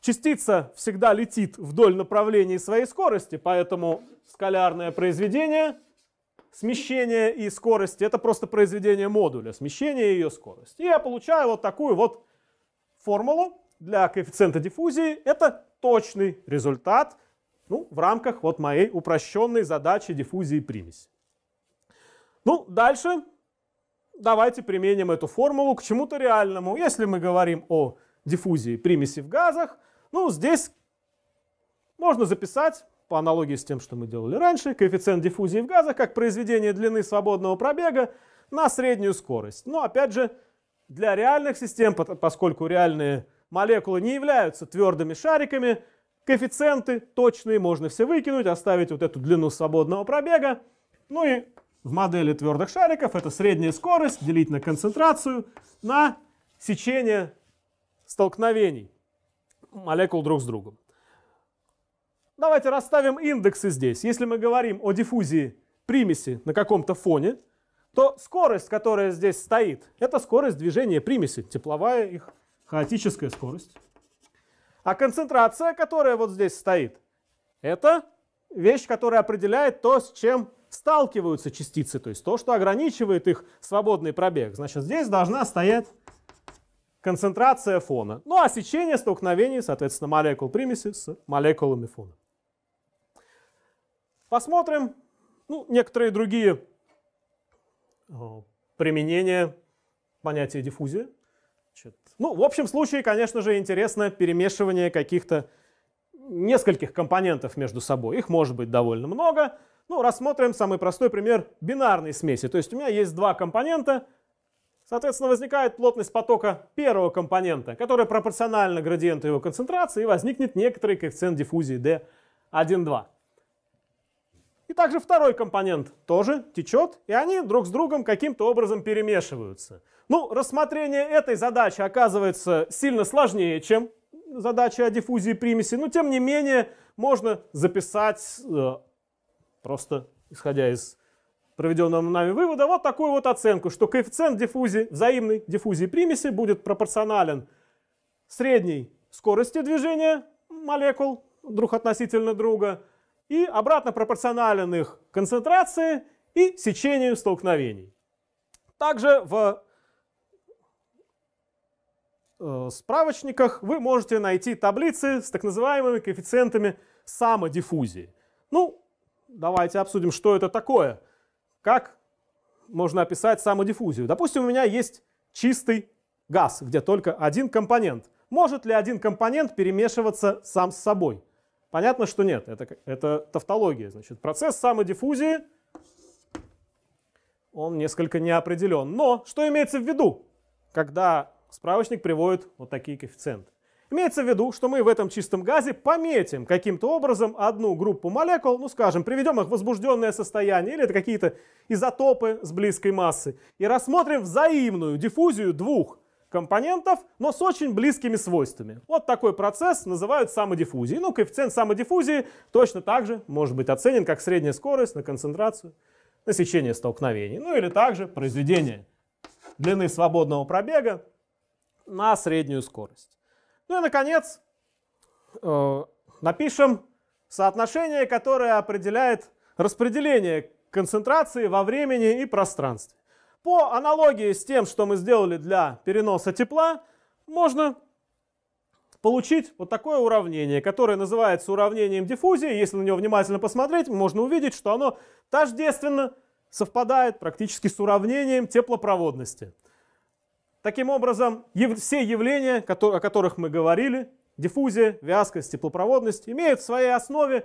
частица всегда летит вдоль направления своей скорости, поэтому скалярное произведение смещение и скорости это просто произведение модуля, смещение и ее скорость. И я получаю вот такую вот формулу для коэффициента диффузии. Это точный результат ну, в рамках вот моей упрощенной задачи диффузии примеси. Ну, дальше давайте применим эту формулу к чему-то реальному. Если мы говорим о диффузии примеси в газах, ну, здесь можно записать, по аналогии с тем, что мы делали раньше, коэффициент диффузии в газах как произведение длины свободного пробега на среднюю скорость. Но, опять же, для реальных систем, поскольку реальные молекулы не являются твердыми шариками, коэффициенты точные можно все выкинуть, оставить вот эту длину свободного пробега, ну и в модели твердых шариков это средняя скорость делить на концентрацию на сечение столкновений молекул друг с другом. Давайте расставим индексы здесь. Если мы говорим о диффузии примеси на каком-то фоне, то скорость, которая здесь стоит, это скорость движения примеси, тепловая их хаотическая скорость. А концентрация, которая вот здесь стоит, это вещь, которая определяет то, с чем сталкиваются частицы, то есть то, что ограничивает их свободный пробег. Значит, здесь должна стоять концентрация фона. Ну а сечение столкновений, соответственно, молекул примеси с молекулами фона. Посмотрим ну, некоторые другие э, применения понятия диффузии. Значит, ну, в общем случае, конечно же, интересно перемешивание каких-то нескольких компонентов между собой. Их может быть довольно много. Ну, рассмотрим самый простой пример бинарной смеси. То есть у меня есть два компонента, Соответственно, возникает плотность потока первого компонента, которая пропорциональна градиенту его концентрации, и возникнет некоторый коэффициент диффузии D1,2. И также второй компонент тоже течет, и они друг с другом каким-то образом перемешиваются. Ну, рассмотрение этой задачи оказывается сильно сложнее, чем задача о диффузии примеси, но тем не менее можно записать э, Просто исходя из проведенного нами вывода, вот такую вот оценку, что коэффициент диффузии, взаимной диффузии примеси будет пропорционален средней скорости движения молекул друг относительно друга и обратно пропорционален их концентрации и сечению столкновений. Также в э, справочниках вы можете найти таблицы с так называемыми коэффициентами самодиффузии. Ну, давайте обсудим, что это такое. Как можно описать самодиффузию? Допустим, у меня есть чистый газ, где только один компонент. Может ли один компонент перемешиваться сам с собой? Понятно, что нет. Это, это тавтология. Значит, процесс самодиффузии, он несколько неопределен. Но что имеется в виду, когда справочник приводит вот такие коэффициенты? Имеется в виду, что мы в этом чистом газе пометим каким-то образом одну группу молекул, ну скажем, приведем их в возбужденное состояние, или это какие-то изотопы с близкой массы, и рассмотрим взаимную диффузию двух компонентов, но с очень близкими свойствами. Вот такой процесс называют самодиффузией. Ну, коэффициент самодиффузии точно так же может быть оценен как средняя скорость на концентрацию, на сечение столкновений, ну или также произведение длины свободного пробега на среднюю скорость. Ну и, наконец, э, напишем соотношение, которое определяет распределение концентрации во времени и пространстве. По аналогии с тем, что мы сделали для переноса тепла, можно получить вот такое уравнение, которое называется уравнением диффузии. Если на него внимательно посмотреть, можно увидеть, что оно тождественно совпадает практически с уравнением теплопроводности. Таким образом, все явления, о которых мы говорили, диффузия, вязкость, теплопроводность, имеют в своей основе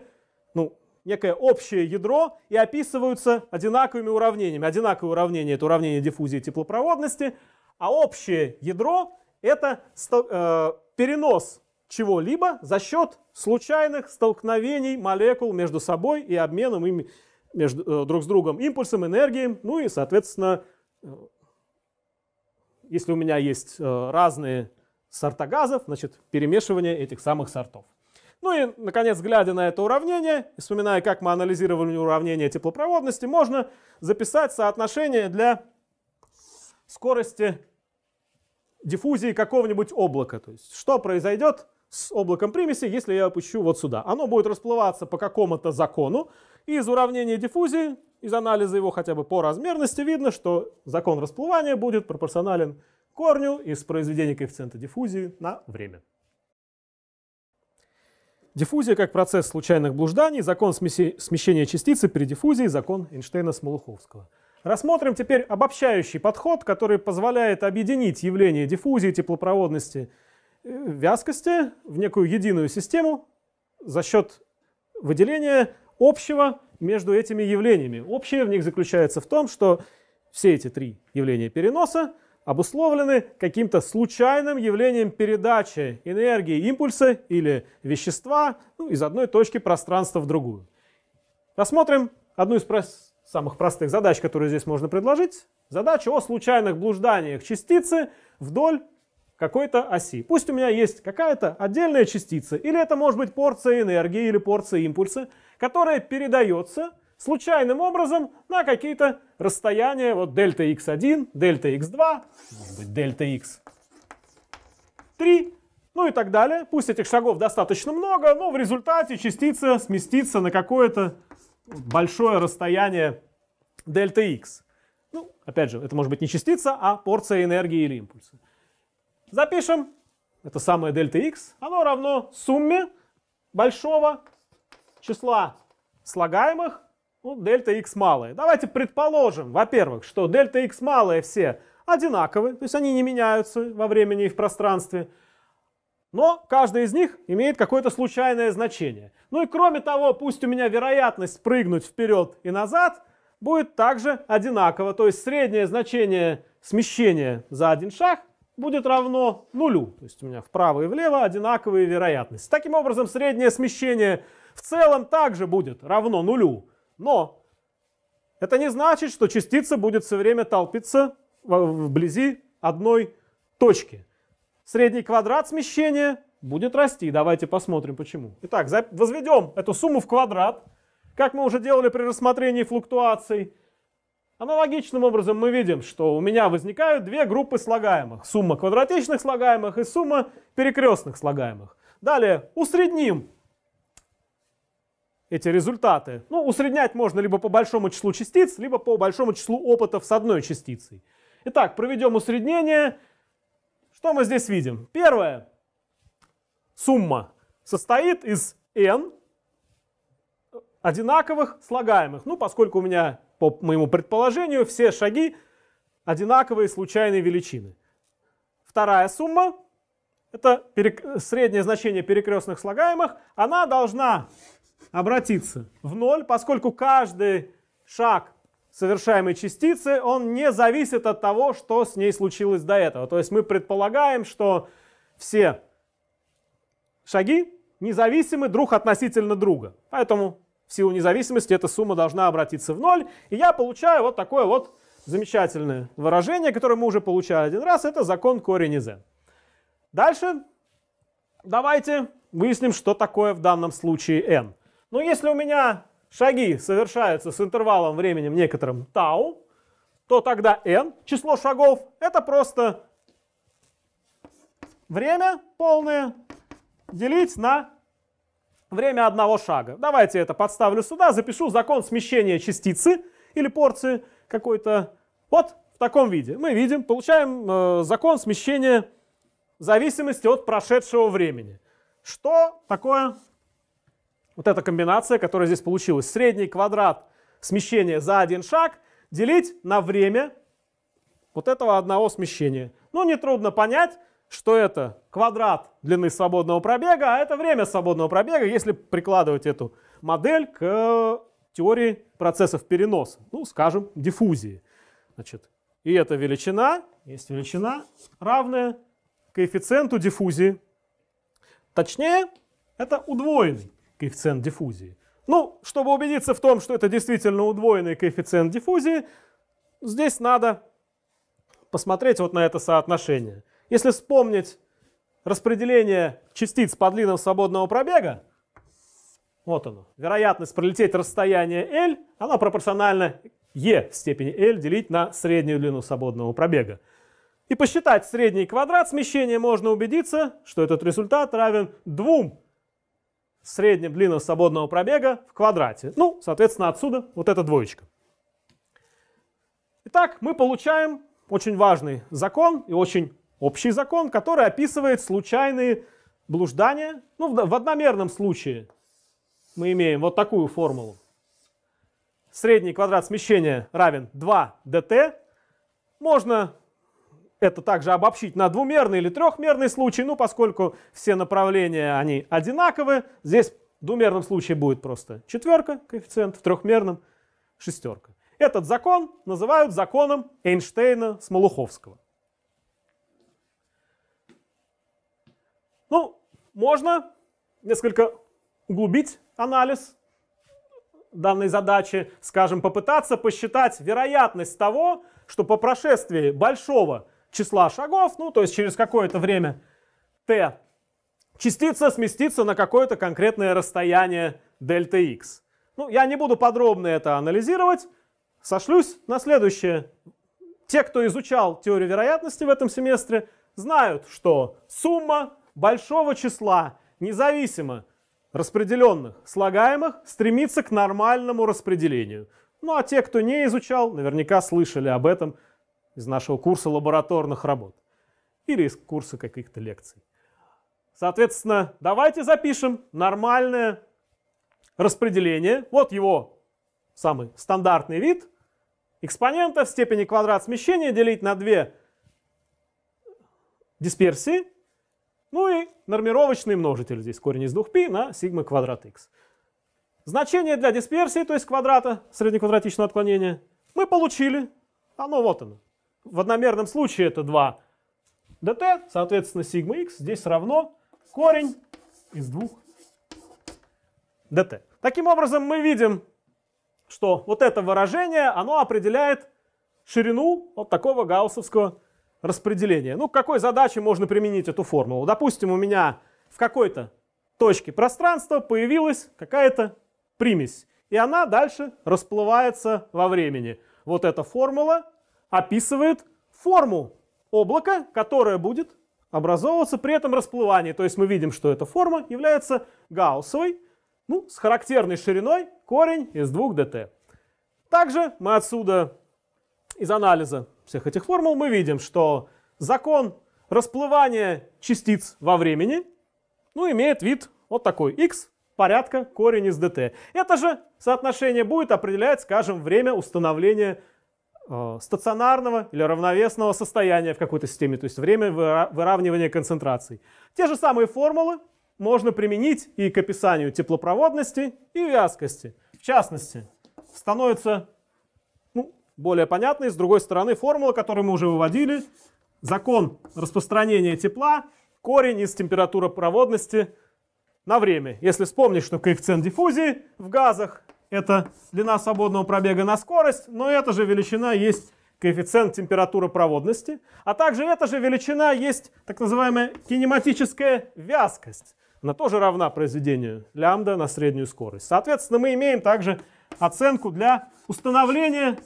ну, некое общее ядро и описываются одинаковыми уравнениями. Одинаковое уравнение – это уравнение диффузии и теплопроводности, а общее ядро – это э, перенос чего-либо за счет случайных столкновений молекул между собой и обменом ими между, э, друг с другом импульсом, энергией, ну и, соответственно, э, если у меня есть э, разные сорта газов, значит, перемешивание этих самых сортов. Ну и, наконец, глядя на это уравнение, вспоминая, как мы анализировали уравнение теплопроводности, можно записать соотношение для скорости диффузии какого-нибудь облака. То есть, что произойдет с облаком примеси, если я опущу вот сюда. Оно будет расплываться по какому-то закону, и из уравнения диффузии из анализа его хотя бы по размерности видно, что закон расплывания будет пропорционален корню из произведения коэффициента диффузии на время. Диффузия как процесс случайных блужданий, закон смещения частицы при диффузии, закон Эйнштейна-Смолуховского. Рассмотрим теперь обобщающий подход, который позволяет объединить явление диффузии, теплопроводности, э, вязкости в некую единую систему за счет выделения общего между этими явлениями. Общее в них заключается в том, что все эти три явления переноса обусловлены каким-то случайным явлением передачи энергии, импульса или вещества ну, из одной точки пространства в другую. Рассмотрим одну из про самых простых задач, которые здесь можно предложить. Задача о случайных блужданиях частицы вдоль какой-то оси. Пусть у меня есть какая-то отдельная частица, или это может быть порция энергии или порция импульса, которая передается случайным образом на какие-то расстояния, вот дельта x1, дельта x2, может быть дельта x3, ну и так далее. Пусть этих шагов достаточно много, но в результате частица сместится на какое-то большое расстояние дельта x. Ну, опять же, это может быть не частица, а порция энергии или импульса. Запишем. Это самое дельта x. Оно равно сумме большого числа слагаемых, ну, дельта x малое. Давайте предположим, во-первых, что дельта x малое все одинаковы, то есть они не меняются во времени и в пространстве, но каждый из них имеет какое-то случайное значение. Ну и кроме того, пусть у меня вероятность прыгнуть вперед и назад будет также одинакова, то есть среднее значение смещения за один шаг будет равно нулю. То есть у меня вправо и влево одинаковые вероятности. Таким образом, среднее смещение в целом также будет равно нулю. Но это не значит, что частица будет все время толпиться вблизи одной точки. Средний квадрат смещения будет расти. Давайте посмотрим почему. Итак, возведем эту сумму в квадрат, как мы уже делали при рассмотрении флуктуаций. Аналогичным образом мы видим, что у меня возникают две группы слагаемых. Сумма квадратичных слагаемых и сумма перекрестных слагаемых. Далее усредним эти результаты. Ну, усреднять можно либо по большому числу частиц, либо по большому числу опытов с одной частицей. Итак, проведем усреднение. Что мы здесь видим? Первое. Сумма состоит из n одинаковых слагаемых. Ну, поскольку у меня по моему предположению, все шаги одинаковые случайные величины. Вторая сумма, это перек... среднее значение перекрестных слагаемых, она должна обратиться в ноль, поскольку каждый шаг совершаемой частицы, он не зависит от того, что с ней случилось до этого. То есть мы предполагаем, что все шаги независимы друг относительно друга. Поэтому в силу независимости эта сумма должна обратиться в ноль, и я получаю вот такое вот замечательное выражение, которое мы уже получали один раз, это закон корень из n. Дальше давайте выясним, что такое в данном случае n. Но ну, если у меня шаги совершаются с интервалом временем некоторым tau, то тогда n, число шагов, это просто время полное делить на Время одного шага. Давайте это подставлю сюда, запишу закон смещения частицы или порции какой-то. Вот в таком виде. Мы видим, получаем э, закон смещения в зависимости от прошедшего времени. Что такое вот эта комбинация, которая здесь получилась? Средний квадрат смещения за один шаг делить на время вот этого одного смещения. Ну, нетрудно понять, что это квадрат длины свободного пробега, а это время свободного пробега, если прикладывать эту модель к э, теории процессов переноса, ну, скажем, диффузии. Значит, и эта величина, есть величина, равная коэффициенту диффузии. Точнее, это удвоенный коэффициент диффузии. Ну, чтобы убедиться в том, что это действительно удвоенный коэффициент диффузии, здесь надо посмотреть вот на это соотношение. Если вспомнить распределение частиц по длинам свободного пробега, вот оно, вероятность пролететь расстояние L, она пропорциональна E в степени L делить на среднюю длину свободного пробега. И посчитать средний квадрат смещения можно убедиться, что этот результат равен двум средним длинам свободного пробега в квадрате. Ну, соответственно, отсюда вот эта двоечка. Итак, мы получаем очень важный закон и очень Общий закон, который описывает случайные блуждания. Ну, в, одномерном случае мы имеем вот такую формулу. Средний квадрат смещения равен 2 dt. Можно это также обобщить на двумерный или трехмерный случай, ну, поскольку все направления, они одинаковы, здесь в двумерном случае будет просто четверка коэффициент, в трехмерном шестерка. Этот закон называют законом Эйнштейна-Смолуховского. Ну, можно несколько углубить анализ данной задачи, скажем, попытаться посчитать вероятность того, что по прошествии большого числа шагов, ну, то есть через какое-то время t, частица сместится на какое-то конкретное расстояние дельта x. Ну, я не буду подробно это анализировать, сошлюсь на следующее. Те, кто изучал теорию вероятности в этом семестре, знают, что сумма большого числа независимо распределенных слагаемых стремится к нормальному распределению. Ну а те, кто не изучал, наверняка слышали об этом из нашего курса лабораторных работ или из курса каких-то лекций. Соответственно, давайте запишем нормальное распределение. Вот его самый стандартный вид. Экспонента в степени квадрат смещения делить на две дисперсии ну и нормировочный множитель здесь, корень из 2π на сигма квадрат x. Значение для дисперсии, то есть квадрата, среднеквадратичного отклонения, мы получили. Оно вот оно. В одномерном случае это 2 dt, соответственно, сигма x здесь равно корень из 2 dt. Таким образом, мы видим, что вот это выражение, оно определяет ширину вот такого гауссовского распределения. Ну, к какой задаче можно применить эту формулу? Допустим, у меня в какой-то точке пространства появилась какая-то примесь, и она дальше расплывается во времени. Вот эта формула описывает форму облака, которое будет образовываться при этом расплывании. То есть мы видим, что эта форма является гауссовой, ну, с характерной шириной корень из двух dt. Также мы отсюда из анализа всех этих формул мы видим, что закон расплывания частиц во времени ну, имеет вид вот такой x порядка корень из dt. Это же соотношение будет определять, скажем, время установления э, стационарного или равновесного состояния в какой-то системе, то есть время выравнивания концентраций. Те же самые формулы можно применить и к описанию теплопроводности и вязкости. В частности, становится более понятный. С другой стороны, формула, которую мы уже выводили, закон распространения тепла, корень из температуры проводности на время. Если вспомнить, что коэффициент диффузии в газах – это длина свободного пробега на скорость, но эта же величина есть коэффициент температуры проводности, а также эта же величина есть так называемая кинематическая вязкость. Она тоже равна произведению лямбда на среднюю скорость. Соответственно, мы имеем также оценку для установления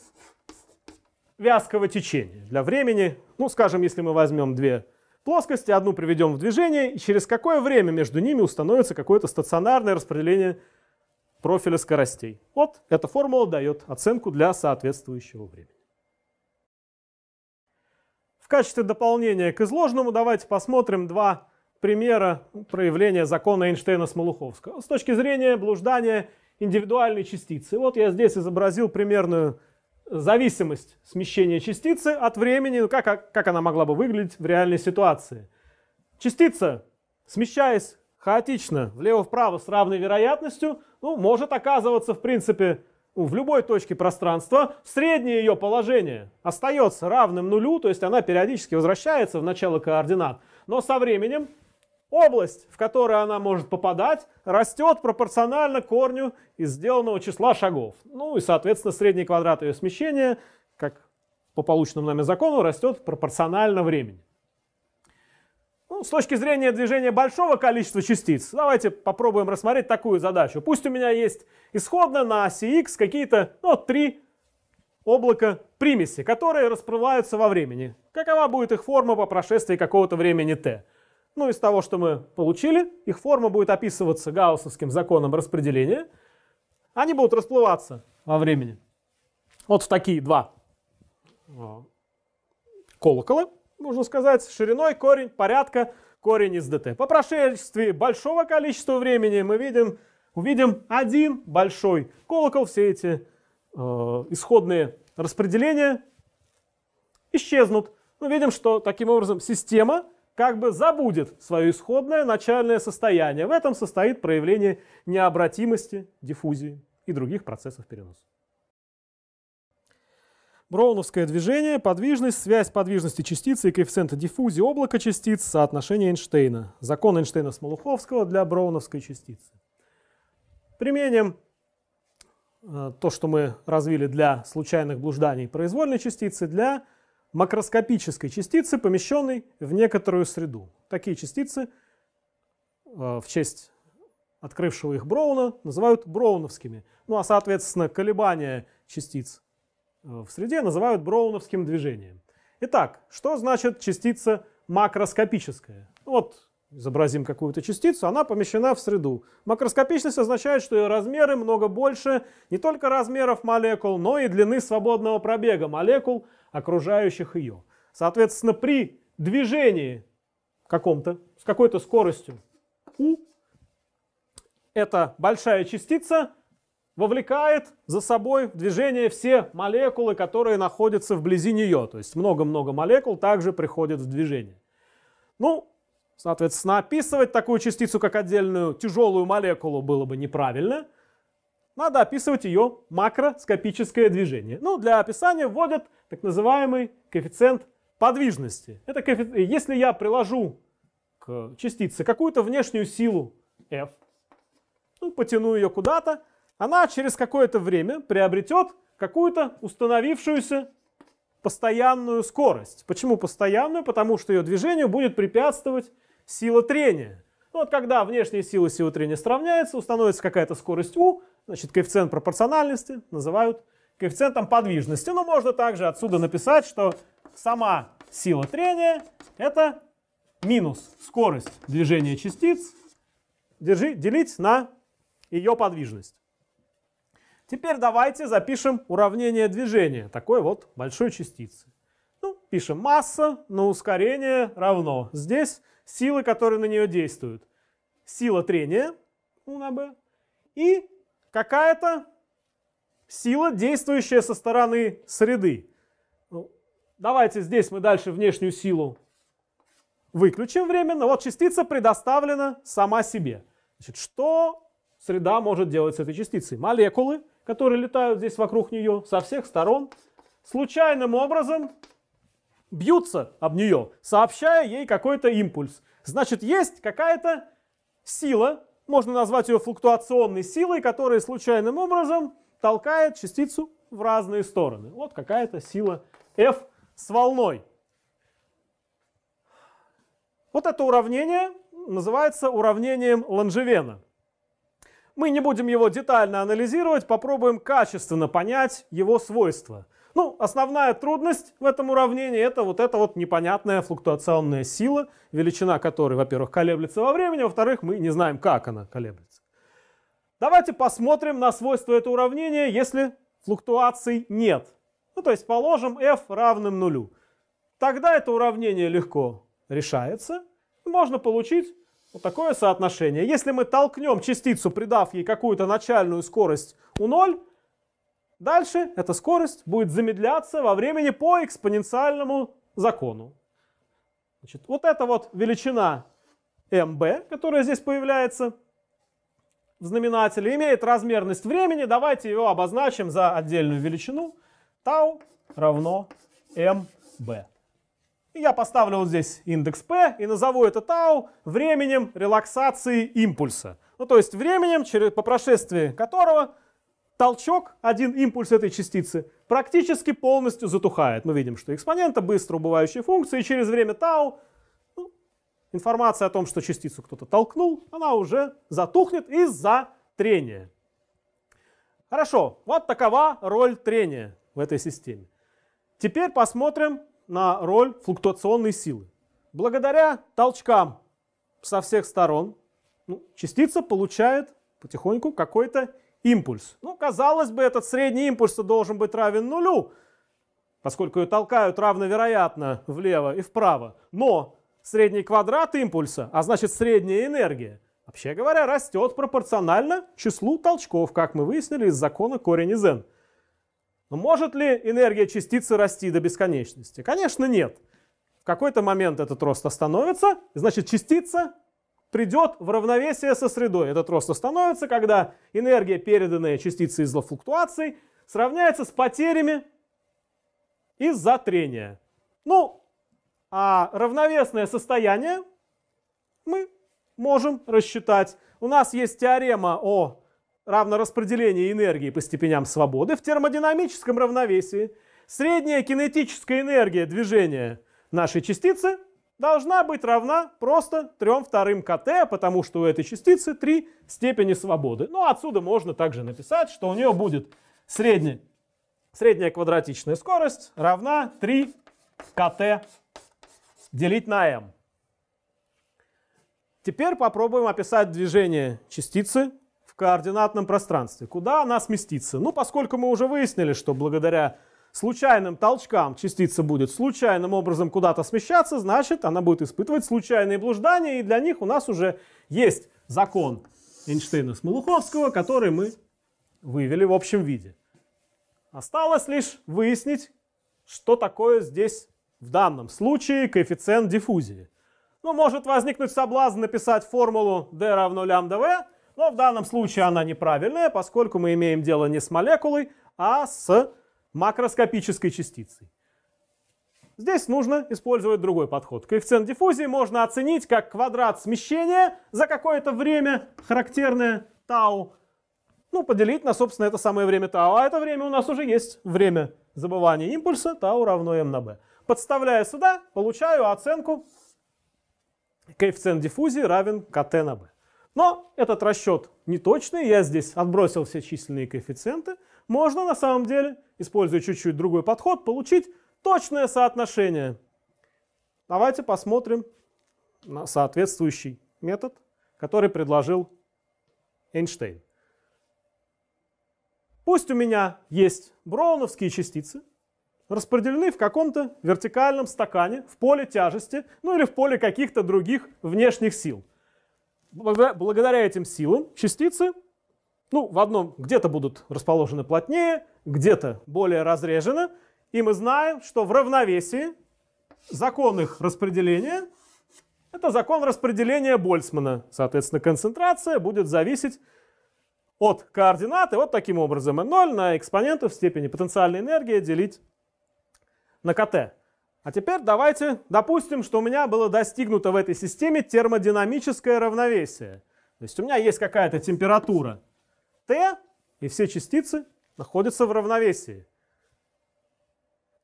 вязкого течения для времени. Ну, скажем, если мы возьмем две плоскости, одну приведем в движение, и через какое время между ними установится какое-то стационарное распределение профиля скоростей. Вот эта формула дает оценку для соответствующего времени. В качестве дополнения к изложенному давайте посмотрим два примера проявления закона Эйнштейна-Смолуховского с точки зрения блуждания индивидуальной частицы. Вот я здесь изобразил примерную зависимость смещения частицы от времени, как, ну, как, как она могла бы выглядеть в реальной ситуации. Частица, смещаясь хаотично влево-вправо с равной вероятностью, ну, может оказываться, в принципе, в любой точке пространства, среднее ее положение остается равным нулю, то есть она периодически возвращается в начало координат, но со временем Область, в которую она может попадать, растет пропорционально корню из сделанного числа шагов. Ну и, соответственно, средний квадрат ее смещения, как по полученному нами закону, растет пропорционально времени. Ну, с точки зрения движения большого количества частиц, давайте попробуем рассмотреть такую задачу. Пусть у меня есть исходно на оси x какие-то ну, три облака примеси, которые расплываются во времени. Какова будет их форма по прошествии какого-то времени t? Ну, из того, что мы получили, их форма будет описываться гауссовским законом распределения. Они будут расплываться во времени. Вот в такие два колокола, можно сказать, шириной корень порядка корень из dt. По прошествии большого количества времени мы видим, увидим один большой колокол, все эти э, исходные распределения исчезнут. Мы видим, что таким образом система как бы забудет свое исходное начальное состояние. В этом состоит проявление необратимости, диффузии и других процессов переноса. Броуновское движение, подвижность, связь подвижности частицы и коэффициента диффузии облака частиц, соотношение Эйнштейна. Закон Эйнштейна-Смолуховского для броуновской частицы. Применим э, то, что мы развили для случайных блужданий произвольной частицы, для макроскопической частицы, помещенной в некоторую среду. Такие частицы э, в честь открывшего их Броуна называют броуновскими. Ну а соответственно колебания частиц э, в среде называют броуновским движением. Итак, что значит частица макроскопическая? Ну, вот изобразим какую-то частицу, она помещена в среду. Макроскопичность означает, что ее размеры много больше не только размеров молекул, но и длины свободного пробега молекул – окружающих ее. Соответственно, при движении каком-то, с какой-то скоростью u, эта большая частица вовлекает за собой в движение все молекулы, которые находятся вблизи нее. То есть много-много молекул также приходят в движение. Ну, соответственно, описывать такую частицу как отдельную тяжелую молекулу было бы неправильно – надо описывать ее макроскопическое движение. Ну, для описания вводят так называемый коэффициент подвижности. Это коэффи... Если я приложу к частице какую-то внешнюю силу F, ну, потяну ее куда-то, она через какое-то время приобретет какую-то установившуюся постоянную скорость. Почему постоянную? Потому что ее движению будет препятствовать сила трения. Вот когда внешние силы сила трения сравняется, установится какая-то скорость u, Значит, коэффициент пропорциональности называют коэффициентом подвижности. Но ну, можно также отсюда написать, что сама сила трения – это минус скорость движения частиц держи, делить на ее подвижность. Теперь давайте запишем уравнение движения такой вот большой частицы. Ну, пишем масса на ускорение равно. Здесь силы, которые на нее действуют. Сила трения, У ну, на b, и какая-то сила, действующая со стороны среды. Ну, давайте здесь мы дальше внешнюю силу выключим временно. Вот частица предоставлена сама себе. Значит, что среда может делать с этой частицей? Молекулы, которые летают здесь вокруг нее со всех сторон, случайным образом бьются об нее, сообщая ей какой-то импульс. Значит, есть какая-то сила, можно назвать ее флуктуационной силой, которая случайным образом толкает частицу в разные стороны. Вот какая-то сила F с волной. Вот это уравнение называется уравнением Ланжевена. Мы не будем его детально анализировать, попробуем качественно понять его свойства. Ну, основная трудность в этом уравнении это вот эта вот непонятная флуктуационная сила, величина которой, во-первых, колеблется во времени, во-вторых, мы не знаем, как она колеблется. Давайте посмотрим на свойства этого уравнения, если флуктуаций нет. Ну, то есть положим f равным нулю. Тогда это уравнение легко решается. Можно получить вот такое соотношение. Если мы толкнем частицу, придав ей какую-то начальную скорость у 0, Дальше эта скорость будет замедляться во времени по экспоненциальному закону. Значит, вот эта вот величина mb, которая здесь появляется в знаменателе, имеет размерность времени. Давайте ее обозначим за отдельную величину. tau равно mb. И я поставлю вот здесь индекс p и назову это tau временем релаксации импульса. Ну, то есть временем, по прошествии которого толчок, один импульс этой частицы, практически полностью затухает. Мы видим, что экспонента быстро убывающая функция, и через время тау ну, информация о том, что частицу кто-то толкнул, она уже затухнет из-за трения. Хорошо, вот такова роль трения в этой системе. Теперь посмотрим на роль флуктуационной силы. Благодаря толчкам со всех сторон ну, частица получает потихоньку какой-то импульс. Ну, казалось бы, этот средний импульс должен быть равен нулю, поскольку ее толкают равновероятно влево и вправо. Но средний квадрат импульса, а значит средняя энергия, вообще говоря, растет пропорционально числу толчков, как мы выяснили из закона корень из n. Но может ли энергия частицы расти до бесконечности? Конечно, нет. В какой-то момент этот рост остановится, значит частица придет в равновесие со средой. Этот рост остановится, когда энергия, переданная частицей из флуктуаций, сравняется с потерями из-за трения. Ну, а равновесное состояние мы можем рассчитать. У нас есть теорема о равнораспределении энергии по степеням свободы в термодинамическом равновесии. Средняя кинетическая энергия движения нашей частицы – должна быть равна просто 3 вторым кт, потому что у этой частицы 3 степени свободы. Ну, отсюда можно также написать, что у нее будет средняя, средняя квадратичная скорость равна 3 кт делить на м. Теперь попробуем описать движение частицы в координатном пространстве. Куда она сместится? Ну, поскольку мы уже выяснили, что благодаря случайным толчкам частица будет случайным образом куда-то смещаться, значит, она будет испытывать случайные блуждания, и для них у нас уже есть закон Эйнштейна-Смолуховского, который мы вывели в общем виде. Осталось лишь выяснить, что такое здесь в данном случае коэффициент диффузии. Ну, может возникнуть соблазн написать формулу d равно лямбда v, но в данном случае она неправильная, поскольку мы имеем дело не с молекулой, а с макроскопической частицей. Здесь нужно использовать другой подход. Коэффициент диффузии можно оценить как квадрат смещения за какое-то время, характерное тау, ну, поделить на, собственно, это самое время тау. А это время у нас уже есть время забывания импульса, тау равно m на b. Подставляя сюда, получаю оценку коэффициент диффузии равен kt на b. Но этот расчет неточный, я здесь отбросил все численные коэффициенты, можно на самом деле, используя чуть-чуть другой подход, получить точное соотношение. Давайте посмотрим на соответствующий метод, который предложил Эйнштейн. Пусть у меня есть броуновские частицы, распределены в каком-то вертикальном стакане, в поле тяжести, ну или в поле каких-то других внешних сил. Благодаря этим силам частицы ну, в одном где-то будут расположены плотнее, где-то более разрежены. И мы знаем, что в равновесии закон их распределения – это закон распределения Больцмана. Соответственно, концентрация будет зависеть от координаты вот таким образом. N0 на экспоненту в степени потенциальной энергии делить на КТ. А теперь давайте допустим, что у меня было достигнуто в этой системе термодинамическое равновесие. То есть у меня есть какая-то температура – Т, и все частицы находятся в равновесии.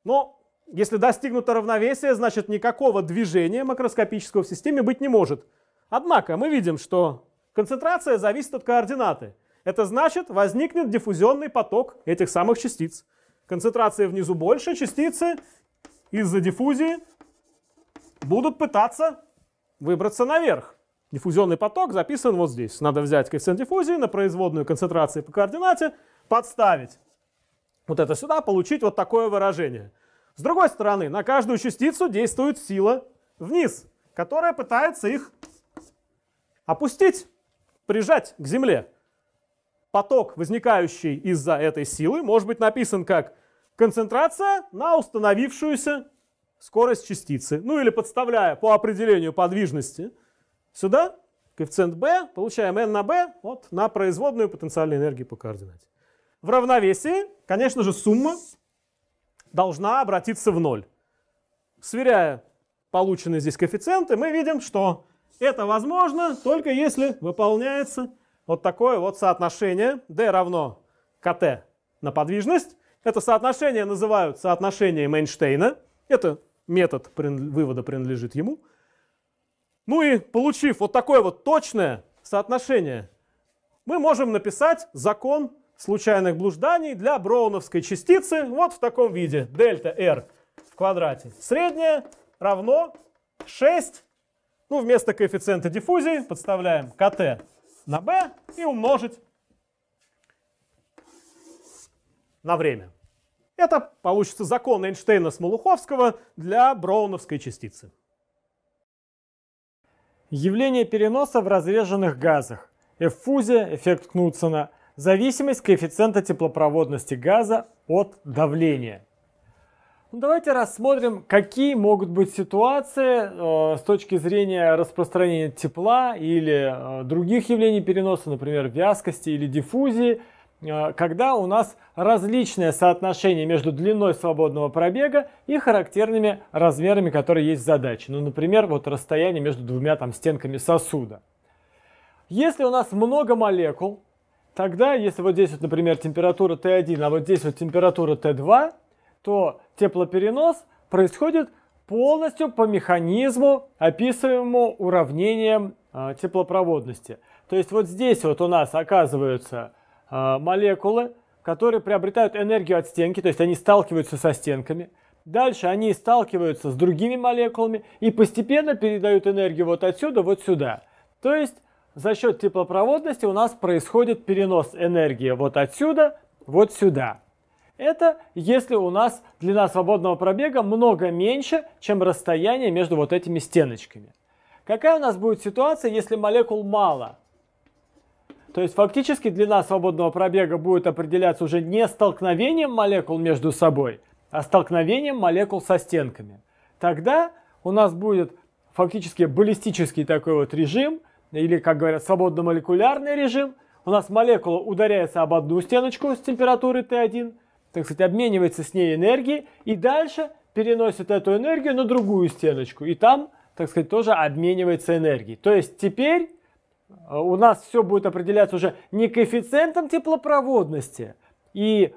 Но если достигнуто равновесие, значит никакого движения макроскопического в системе быть не может. Однако мы видим, что концентрация зависит от координаты. Это значит, возникнет диффузионный поток этих самых частиц. Концентрация внизу больше, частицы из-за диффузии будут пытаться выбраться наверх. Диффузионный поток записан вот здесь. Надо взять коэффициент диффузии на производную концентрации по координате, подставить вот это сюда, получить вот такое выражение. С другой стороны, на каждую частицу действует сила вниз, которая пытается их опустить, прижать к земле. Поток, возникающий из-за этой силы, может быть написан как концентрация на установившуюся скорость частицы. Ну или подставляя по определению подвижности – Сюда коэффициент b, получаем n на b вот, на производную потенциальной энергии по координате. В равновесии, конечно же, сумма должна обратиться в ноль. Сверяя полученные здесь коэффициенты, мы видим, что это возможно только если выполняется вот такое вот соотношение d равно kt на подвижность. Это соотношение называют соотношением Эйнштейна. Это метод вывода принадлежит ему. Ну и получив вот такое вот точное соотношение, мы можем написать закон случайных блужданий для броуновской частицы вот в таком виде. Дельта r в квадрате. Среднее равно 6, ну вместо коэффициента диффузии подставляем kt на b и умножить на время. Это получится закон Эйнштейна-Смолуховского для броуновской частицы. Явление переноса в разреженных газах, эффузия, эффект Кнутсона, зависимость коэффициента теплопроводности газа от давления. Ну, давайте рассмотрим, какие могут быть ситуации э, с точки зрения распространения тепла или э, других явлений переноса, например, вязкости или диффузии – Э, когда у нас различное соотношение между длиной свободного пробега и характерными размерами, которые есть в задаче. Ну, например, вот расстояние между двумя там стенками сосуда. Если у нас много молекул, тогда, если вот здесь вот, например, температура Т1, а вот здесь вот температура Т2, то теплоперенос происходит полностью по механизму, описываемому уравнением э, теплопроводности. То есть вот здесь вот у нас оказываются Э, молекулы, которые приобретают энергию от стенки, то есть они сталкиваются со стенками. Дальше они сталкиваются с другими молекулами и постепенно передают энергию вот отсюда вот сюда. То есть за счет теплопроводности у нас происходит перенос энергии вот отсюда вот сюда. Это если у нас длина свободного пробега много меньше, чем расстояние между вот этими стеночками. Какая у нас будет ситуация, если молекул мало? То есть фактически длина свободного пробега будет определяться уже не столкновением молекул между собой, а столкновением молекул со стенками. Тогда у нас будет фактически баллистический такой вот режим, или, как говорят, свободно-молекулярный режим. У нас молекула ударяется об одну стеночку с температурой Т1, так сказать, обменивается с ней энергией, и дальше переносит эту энергию на другую стеночку, и там, так сказать, тоже обменивается энергией. То есть теперь Э, у нас все будет определяться уже не коэффициентом теплопроводности и, э,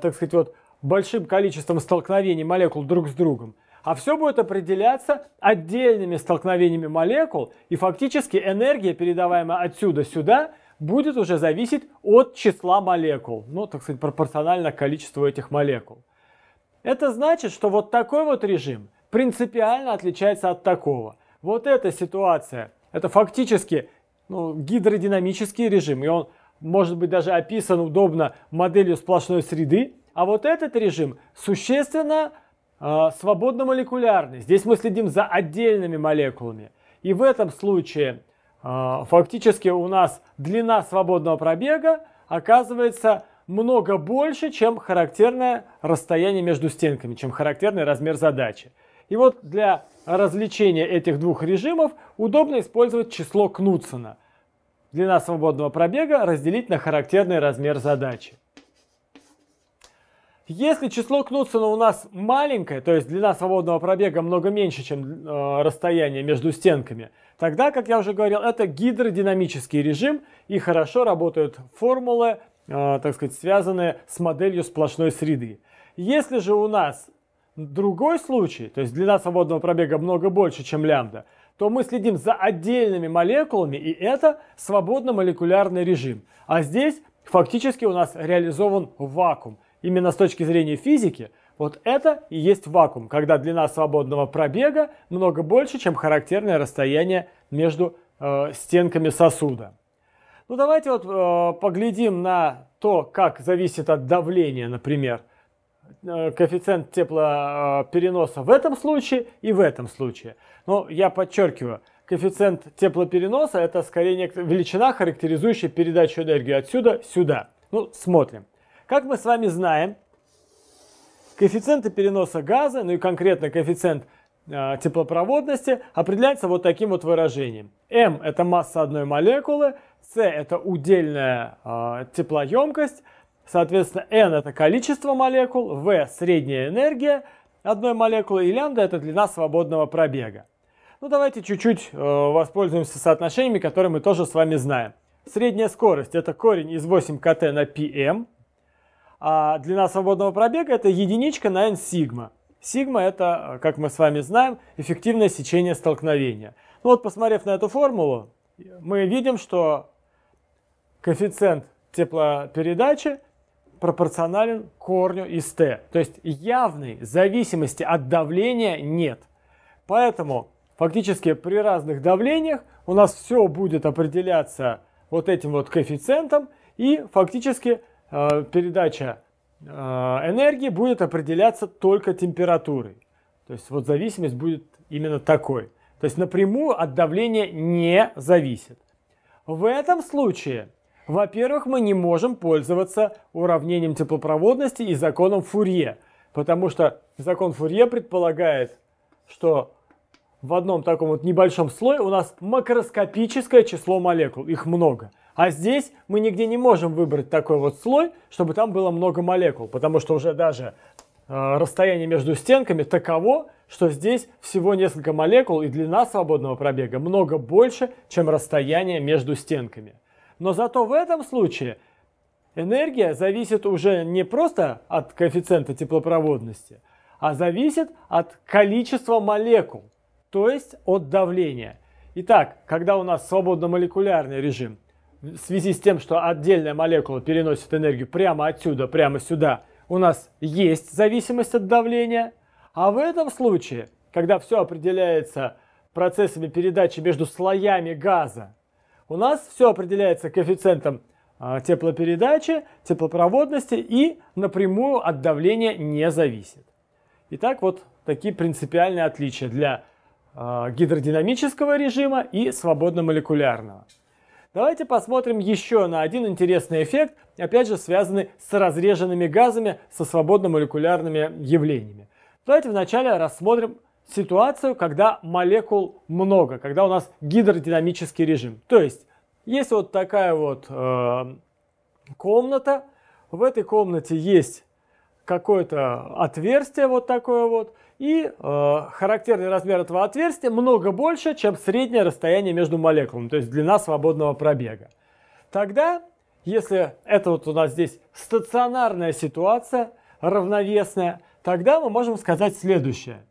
так сказать, вот большим количеством столкновений молекул друг с другом, а все будет определяться отдельными столкновениями молекул, и фактически энергия, передаваемая отсюда сюда, будет уже зависеть от числа молекул, ну, так сказать, пропорционально количеству этих молекул. Это значит, что вот такой вот режим принципиально отличается от такого. Вот эта ситуация, это фактически ну, гидродинамический режим, и он может быть даже описан удобно моделью сплошной среды, а вот этот режим существенно э, свободно-молекулярный. Здесь мы следим за отдельными молекулами. И в этом случае э, фактически у нас длина свободного пробега оказывается много больше, чем характерное расстояние между стенками, чем характерный размер задачи. И вот для а развлечения этих двух режимов удобно использовать число Кнутсона. Длина свободного пробега разделить на характерный размер задачи. Если число Кнутсона у нас маленькое, то есть длина свободного пробега много меньше, чем э, расстояние между стенками, тогда, как я уже говорил, это гидродинамический режим и хорошо работают формулы, э, так сказать, связанные с моделью сплошной среды. Если же у нас другой случай, то есть длина свободного пробега много больше, чем лямбда, то мы следим за отдельными молекулами, и это свободно-молекулярный режим. А здесь фактически у нас реализован вакуум. Именно с точки зрения физики вот это и есть вакуум, когда длина свободного пробега много больше, чем характерное расстояние между э, стенками сосуда. Ну давайте вот э, поглядим на то, как зависит от давления, например, Э, коэффициент теплопереноса э, в этом случае и в этом случае. Но я подчеркиваю, коэффициент теплопереноса это скорее некто, величина, характеризующая передачу энергии отсюда сюда. Ну, смотрим. Как мы с вами знаем, коэффициенты переноса газа, ну и конкретно коэффициент э, теплопроводности определяется вот таким вот выражением. М – это масса одной молекулы, С – это удельная теплоемкость, Соответственно, n это количество молекул, v средняя энергия одной молекулы и лямбда это длина свободного пробега. Ну давайте чуть-чуть э, воспользуемся соотношениями, которые мы тоже с вами знаем. Средняя скорость это корень из 8кт на пм а длина свободного пробега это единичка на n сигма. Сигма это, э, как мы с вами знаем, эффективное сечение столкновения. Ну вот посмотрев на эту формулу, мы видим, что коэффициент теплопередачи пропорционален корню из t. То есть явной зависимости от давления нет. Поэтому фактически при разных давлениях у нас все будет определяться вот этим вот коэффициентом и фактически э, передача э, энергии будет определяться только температурой. То есть вот зависимость будет именно такой. То есть напрямую от давления не зависит. В этом случае во-первых, мы не можем пользоваться уравнением теплопроводности и законом Фурье, потому что закон Фурье предполагает, что в одном таком вот небольшом слое у нас макроскопическое число молекул, их много. А здесь мы нигде не можем выбрать такой вот слой, чтобы там было много молекул, потому что уже даже э, расстояние между стенками таково, что здесь всего несколько молекул и длина свободного пробега много больше, чем расстояние между стенками. Но зато в этом случае энергия зависит уже не просто от коэффициента теплопроводности, а зависит от количества молекул, то есть от давления. Итак, когда у нас свободно-молекулярный режим, в связи с тем, что отдельная молекула переносит энергию прямо отсюда, прямо сюда, у нас есть зависимость от давления. А в этом случае, когда все определяется процессами передачи между слоями газа, у нас все определяется коэффициентом а, теплопередачи, теплопроводности и напрямую от давления не зависит. Итак, вот такие принципиальные отличия для а, гидродинамического режима и свободно-молекулярного. Давайте посмотрим еще на один интересный эффект, опять же связанный с разреженными газами, со свободно-молекулярными явлениями. Давайте вначале рассмотрим ситуацию, когда молекул много, когда у нас гидродинамический режим. То есть есть вот такая вот э, комната, в этой комнате есть какое-то отверстие вот такое вот, и э, характерный размер этого отверстия много больше, чем среднее расстояние между молекулами, то есть длина свободного пробега. Тогда, если это вот у нас здесь стационарная ситуация, равновесная, тогда мы можем сказать следующее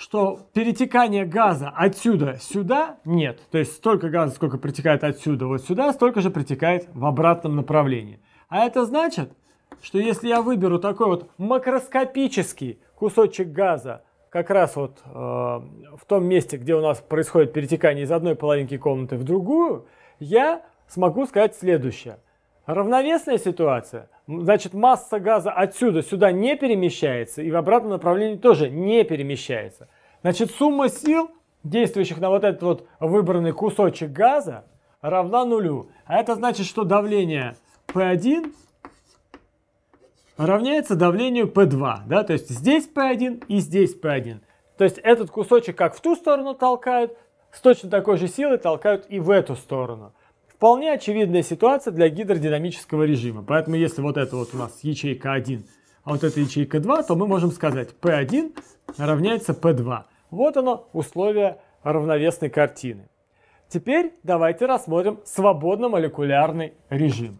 что перетекания газа отсюда сюда нет. То есть столько газа, сколько притекает отсюда вот сюда, столько же притекает в обратном направлении. А это значит, что если я выберу такой вот макроскопический кусочек газа, как раз вот э, в том месте, где у нас происходит перетекание из одной половинки комнаты в другую, я смогу сказать следующее. Равновесная ситуация – Значит, масса газа отсюда сюда не перемещается и в обратном направлении тоже не перемещается. Значит, сумма сил, действующих на вот этот вот выбранный кусочек газа, равна нулю. А это значит, что давление P1 равняется давлению P2. Да? То есть здесь P1 и здесь P1. То есть этот кусочек как в ту сторону толкают, с точно такой же силой толкают и в эту сторону. Вполне очевидная ситуация для гидродинамического режима. Поэтому если вот это вот у нас ячейка 1, а вот это ячейка 2, то мы можем сказать P1 равняется P2. Вот оно условие равновесной картины. Теперь давайте рассмотрим свободно-молекулярный режим.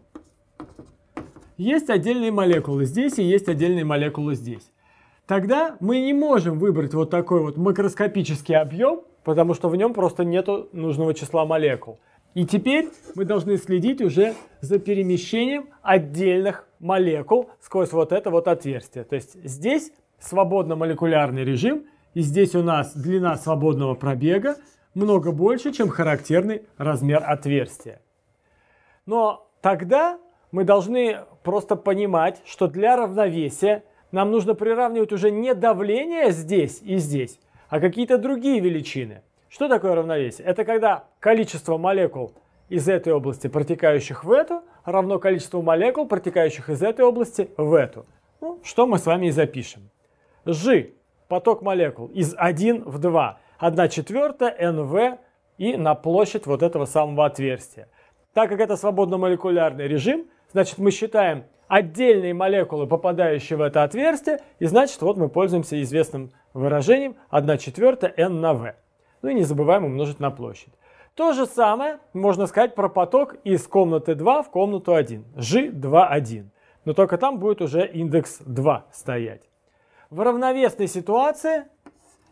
Есть отдельные молекулы здесь и есть отдельные молекулы здесь. Тогда мы не можем выбрать вот такой вот макроскопический объем, потому что в нем просто нет нужного числа молекул. И теперь мы должны следить уже за перемещением отдельных молекул сквозь вот это вот отверстие. То есть здесь свободно молекулярный режим, и здесь у нас длина свободного пробега много больше, чем характерный размер отверстия. Но тогда мы должны просто понимать, что для равновесия нам нужно приравнивать уже не давление здесь и здесь, а какие-то другие величины – что такое равновесие? Это когда количество молекул из этой области, протекающих в эту, равно количеству молекул, протекающих из этой области в эту. Ну, что мы с вами и запишем. G – поток молекул из 1 в 2, 1 четвертая, НВ и на площадь вот этого самого отверстия. Так как это свободно-молекулярный режим, значит мы считаем отдельные молекулы, попадающие в это отверстие, и значит вот мы пользуемся известным выражением 1 четвертая n на v ну и не забываем умножить на площадь. То же самое можно сказать про поток из комнаты 2 в комнату 1, G21, но только там будет уже индекс 2 стоять. В равновесной ситуации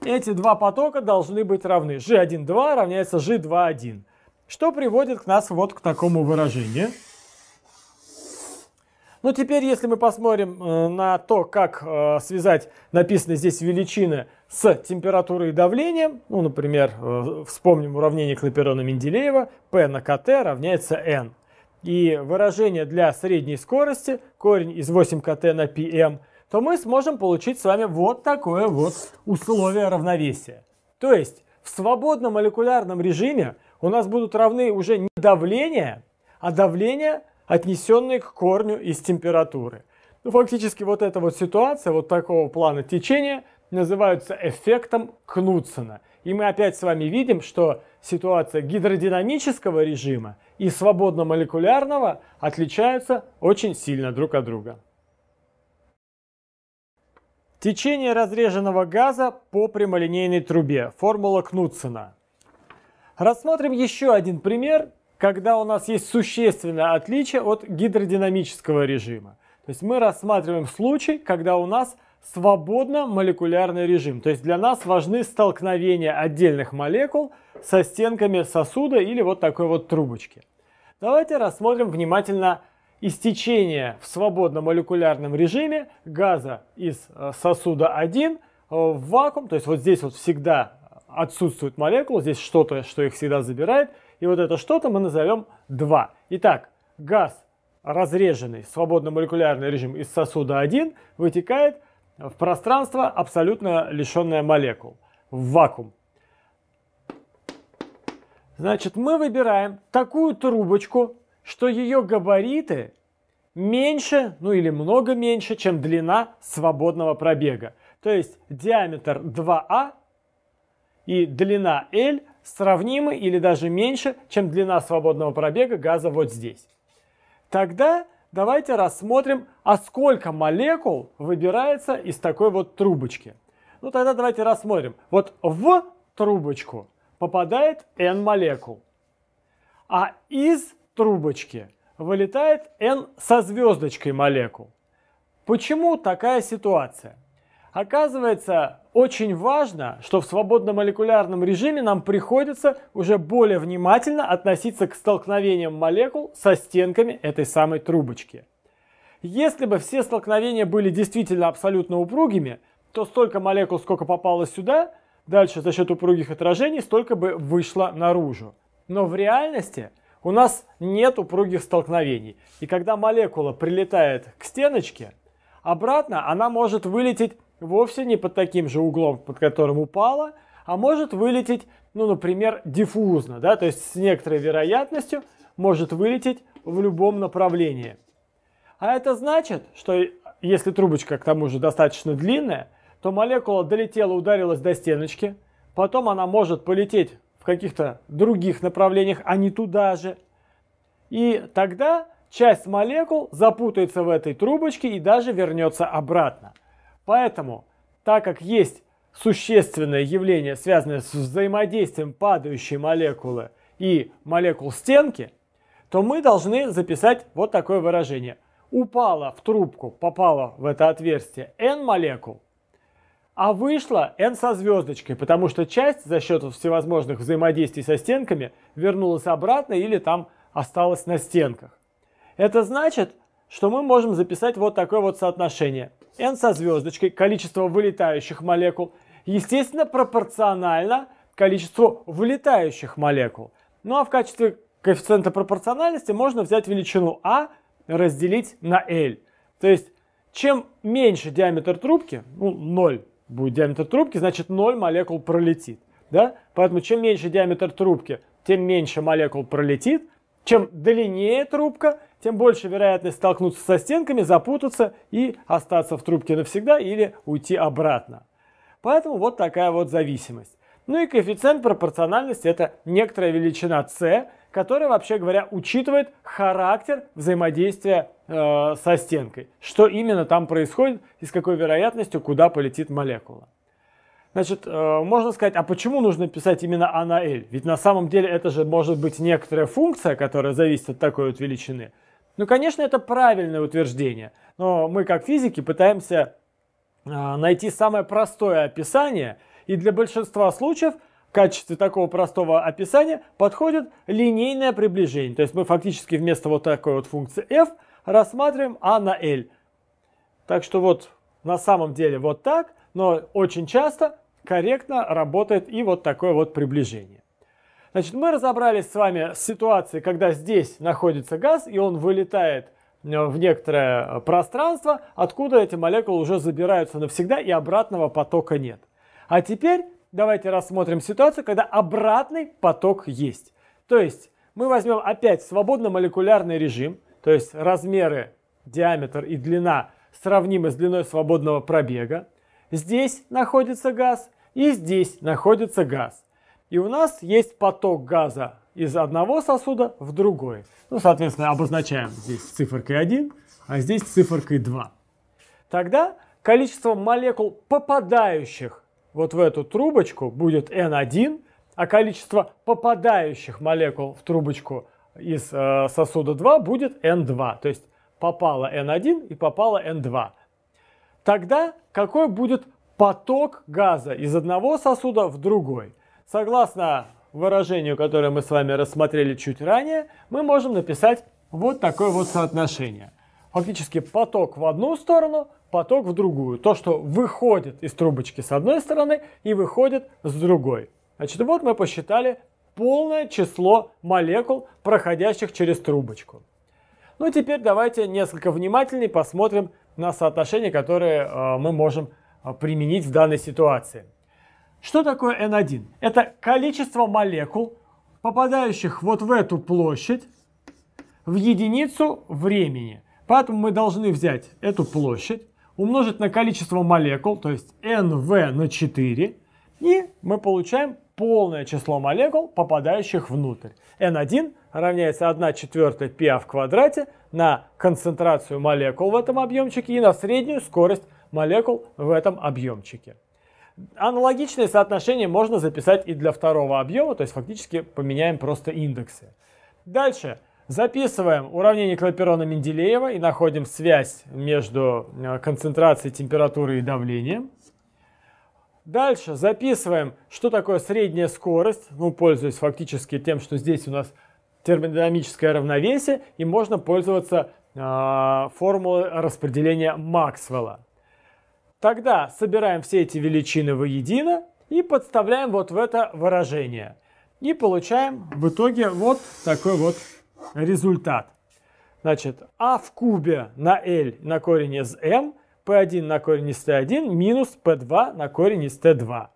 эти два потока должны быть равны. G1,2 равняется G2,1, что приводит к нас вот к такому выражению. Ну теперь, если мы посмотрим э, на то, как э, связать написанные здесь величины с температурой и давлением, ну, например, э, вспомним уравнение Клаперона-Менделеева, P на kt равняется n. И выражение для средней скорости, корень из 8kt на pm, то мы сможем получить с вами вот такое вот условие равновесия. То есть в свободном молекулярном режиме у нас будут равны уже не давление, а давление, отнесенное к корню из температуры. Ну, фактически вот эта вот ситуация, вот такого плана течения – называются эффектом Кнутсона. И мы опять с вами видим, что ситуация гидродинамического режима и свободно-молекулярного отличаются очень сильно друг от друга. Течение разреженного газа по прямолинейной трубе. Формула Кнутсона. Рассмотрим еще один пример, когда у нас есть существенное отличие от гидродинамического режима. То есть мы рассматриваем случай, когда у нас – свободно молекулярный режим. То есть для нас важны столкновения отдельных молекул со стенками сосуда или вот такой вот трубочки. Давайте рассмотрим внимательно истечение в свободно молекулярном режиме газа из э, сосуда 1 э, в вакуум. То есть вот здесь вот всегда отсутствует молекула, здесь что-то, что их всегда забирает. И вот это что-то мы назовем 2. Итак, газ разреженный свободно молекулярный режим из сосуда 1 вытекает в пространство, абсолютно лишенное молекул, в вакуум. Значит, мы выбираем такую трубочку, что ее габариты меньше, ну или много меньше, чем длина свободного пробега. То есть диаметр 2А а и длина L сравнимы или даже меньше, чем длина свободного пробега газа вот здесь. Тогда давайте рассмотрим, а сколько молекул выбирается из такой вот трубочки. Ну тогда давайте рассмотрим. Вот в трубочку попадает n молекул, а из трубочки вылетает n со звездочкой молекул. Почему такая ситуация? Оказывается, очень важно, что в свободном молекулярном режиме нам приходится уже более внимательно относиться к столкновениям молекул со стенками этой самой трубочки. Если бы все столкновения были действительно абсолютно упругими, то столько молекул, сколько попало сюда, дальше за счет упругих отражений, столько бы вышло наружу. Но в реальности у нас нет упругих столкновений. И когда молекула прилетает к стеночке, обратно она может вылететь вовсе не под таким же углом, под которым упала, а может вылететь, ну, например, диффузно, да, то есть с некоторой вероятностью может вылететь в любом направлении. А это значит, что если трубочка к тому же достаточно длинная, то молекула долетела, ударилась до стеночки, потом она может полететь в каких-то других направлениях, а не туда же. И тогда часть молекул запутается в этой трубочке и даже вернется обратно. Поэтому, так как есть существенное явление, связанное с взаимодействием падающей молекулы и молекул стенки, то мы должны записать вот такое выражение. Упала в трубку, попала в это отверстие n молекул, а вышла n со звездочкой, потому что часть за счет всевозможных взаимодействий со стенками вернулась обратно или там осталась на стенках. Это значит, что мы можем записать вот такое вот соотношение. n со звездочкой, количество вылетающих молекул, естественно, пропорционально количеству вылетающих молекул. Ну а в качестве коэффициента пропорциональности можно взять величину а разделить на L. То есть, чем меньше диаметр трубки, ну, 0 будет диаметр трубки, значит 0 молекул пролетит. Да? Поэтому чем меньше диаметр трубки, тем меньше молекул пролетит. Чем длиннее трубка, тем больше вероятность столкнуться со стенками, запутаться и остаться в трубке навсегда или уйти обратно. Поэтому вот такая вот зависимость. Ну и коэффициент пропорциональности – это некоторая величина c, которая, вообще говоря, учитывает характер взаимодействия э, со стенкой. Что именно там происходит и с какой вероятностью куда полетит молекула. Значит, э, можно сказать, а почему нужно писать именно А на L? Ведь на самом деле это же может быть некоторая функция, которая зависит от такой вот величины. Ну, конечно, это правильное утверждение, но мы как физики пытаемся а, найти самое простое описание, и для большинства случаев в качестве такого простого описания подходит линейное приближение. То есть мы фактически вместо вот такой вот функции f рассматриваем a на l. Так что вот на самом деле вот так, но очень часто корректно работает и вот такое вот приближение. Значит, мы разобрались с вами с ситуацией, когда здесь находится газ, и он вылетает э, в некоторое э, пространство, откуда эти молекулы уже забираются навсегда, и обратного потока нет. А теперь давайте рассмотрим ситуацию, когда обратный поток есть. То есть мы возьмем опять свободно-молекулярный режим, то есть размеры, диаметр и длина сравнимы с длиной свободного пробега. Здесь находится газ и здесь находится газ и у нас есть поток газа из одного сосуда в другой. Ну, соответственно, обозначаем здесь циферкой 1, а здесь циферкой 2. Тогда количество молекул, попадающих вот в эту трубочку, будет N1, а количество попадающих молекул в трубочку из э, сосуда 2 будет N2. То есть попало N1 и попало N2. Тогда какой будет поток газа из одного сосуда в другой? Согласно выражению, которое мы с вами рассмотрели чуть ранее, мы можем написать вот такое вот соотношение. Фактически поток в одну сторону, поток в другую. То, что выходит из трубочки с одной стороны и выходит с другой. Значит, вот мы посчитали полное число молекул, проходящих через трубочку. Ну и теперь давайте несколько внимательнее посмотрим на соотношения, которые э, мы можем э, применить в данной ситуации. Что такое N1? Это количество молекул, попадающих вот в эту площадь в единицу времени. Поэтому мы должны взять эту площадь, умножить на количество молекул, то есть NV на 4, и мы получаем полное число молекул, попадающих внутрь. N1 равняется 1 четвертая π в квадрате на концентрацию молекул в этом объемчике и на среднюю скорость молекул в этом объемчике. Аналогичное соотношение можно записать и для второго объема, то есть фактически поменяем просто индексы. Дальше записываем уравнение Клаперона Менделеева и находим связь между э, концентрацией температуры и давлением. Дальше записываем, что такое средняя скорость, ну, пользуясь фактически тем, что здесь у нас термодинамическое равновесие, и можно пользоваться э, формулой распределения Максвелла. Тогда собираем все эти величины воедино и подставляем вот в это выражение. И получаем в итоге вот такой вот результат. Значит, а в кубе на L на корень из m, p1 на корень из t1 минус p2 на корень из t2.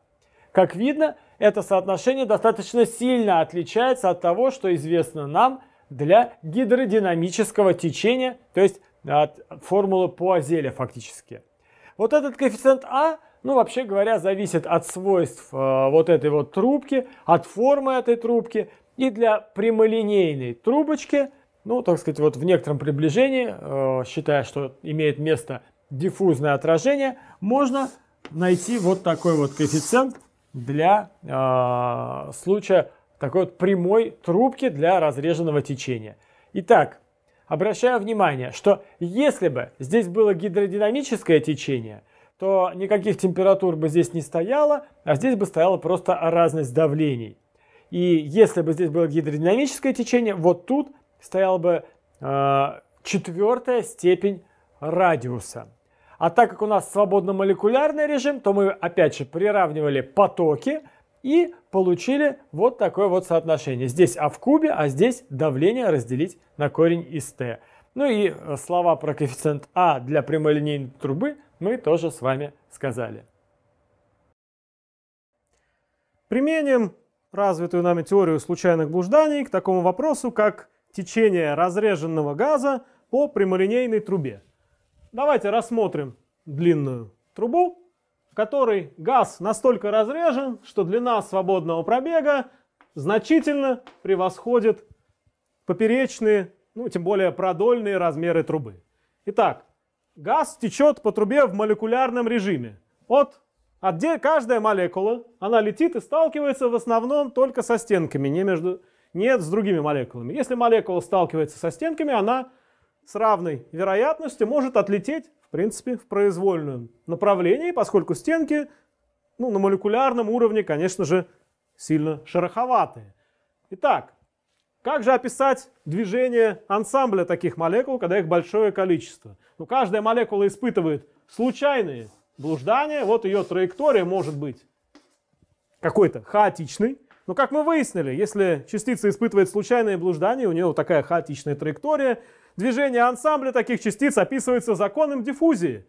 Как видно, это соотношение достаточно сильно отличается от того, что известно нам для гидродинамического течения, то есть от формулы Пуазеля фактически. Вот этот коэффициент А, ну вообще говоря, зависит от свойств э, вот этой вот трубки, от формы этой трубки. И для прямолинейной трубочки, ну так сказать, вот в некотором приближении, э, считая, что имеет место диффузное отражение, можно найти вот такой вот коэффициент для э, случая такой вот прямой трубки для разреженного течения. Итак, обращаю внимание, что если бы здесь было гидродинамическое течение, то никаких температур бы здесь не стояло, а здесь бы стояла просто разность давлений. И если бы здесь было гидродинамическое течение, вот тут стояла бы э, четвертая степень радиуса. А так как у нас свободно-молекулярный режим, то мы опять же приравнивали потоки – и получили вот такое вот соотношение. Здесь А в кубе, а здесь давление разделить на корень из Т. Ну и э, слова про коэффициент А для прямолинейной трубы мы тоже с вами сказали. Применим развитую нами теорию случайных блужданий к такому вопросу, как течение разреженного газа по прямолинейной трубе. Давайте рассмотрим длинную трубу в которой газ настолько разрежен, что длина свободного пробега значительно превосходит поперечные, ну тем более продольные размеры трубы. Итак, газ течет по трубе в молекулярном режиме. От, от где каждая молекула, она летит и сталкивается в основном только со стенками, не, между, нет с другими молекулами. Если молекула сталкивается со стенками, она с равной вероятностью может отлететь принципе, в произвольном направлении, поскольку стенки ну, на молекулярном уровне, конечно же, сильно шероховатые. Итак, как же описать движение ансамбля таких молекул, когда их большое количество? Ну, каждая молекула испытывает случайные блуждания, вот ее траектория может быть какой-то хаотичной, но как мы выяснили, если частица испытывает случайные блуждания, у нее вот такая хаотичная траектория – Движение ансамбля таких частиц описывается законом диффузии.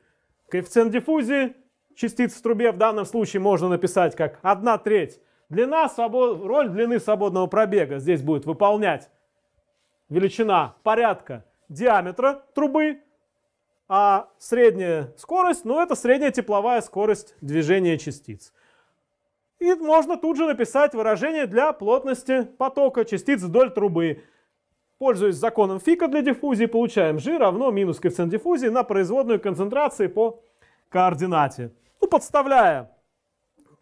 Коэффициент диффузии частиц в трубе в данном случае можно написать как 1 треть. Длина, свобод... роль длины свободного пробега здесь будет выполнять величина порядка диаметра трубы, а средняя скорость, ну это средняя тепловая скорость движения частиц. И можно тут же написать выражение для плотности потока частиц вдоль трубы. Пользуясь законом Фика для диффузии, получаем G равно минус коэффициент диффузии на производную концентрации по координате. Ну, подставляя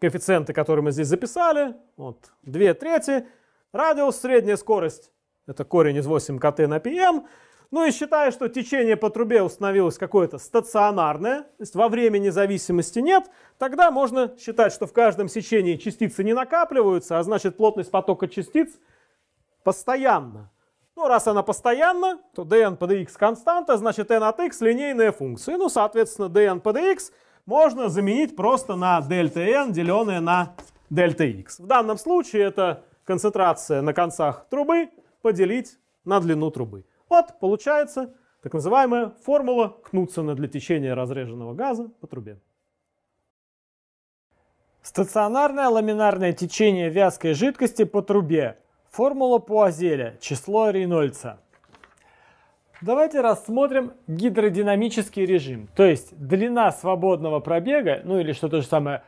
коэффициенты, которые мы здесь записали, вот 2 трети, радиус, средняя скорость, это корень из 8 КТ на ПМ, эм. ну и считая, что течение по трубе установилось какое-то стационарное, то есть во времени зависимости нет, тогда можно считать, что в каждом сечении частицы не накапливаются, а значит плотность потока частиц постоянна. Ну раз она постоянна, то dn под x константа, значит n от x линейная функция. Ну, соответственно, dn под x можно заменить просто на дельта n, деленное на дельта x. В данном случае это концентрация на концах трубы поделить на длину трубы. Вот получается так называемая формула Кнутсона для течения разреженного газа по трубе. Стационарное ламинарное течение вязкой жидкости по трубе Формула Пуазеля, число Рейнольдса. Давайте рассмотрим гидродинамический режим, то есть длина свободного пробега, ну или что то же самое,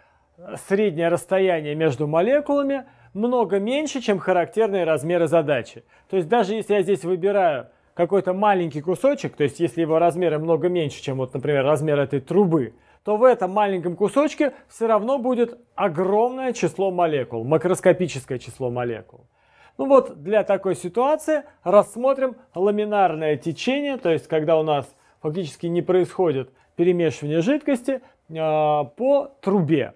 среднее расстояние между молекулами много меньше, чем характерные размеры задачи. То есть даже если я здесь выбираю какой-то маленький кусочек, то есть если его размеры много меньше, чем вот, например, размер этой трубы, то в этом маленьком кусочке все равно будет огромное число молекул, макроскопическое число молекул. Ну вот для такой ситуации рассмотрим ламинарное течение, то есть когда у нас фактически не происходит перемешивание жидкости э, по трубе.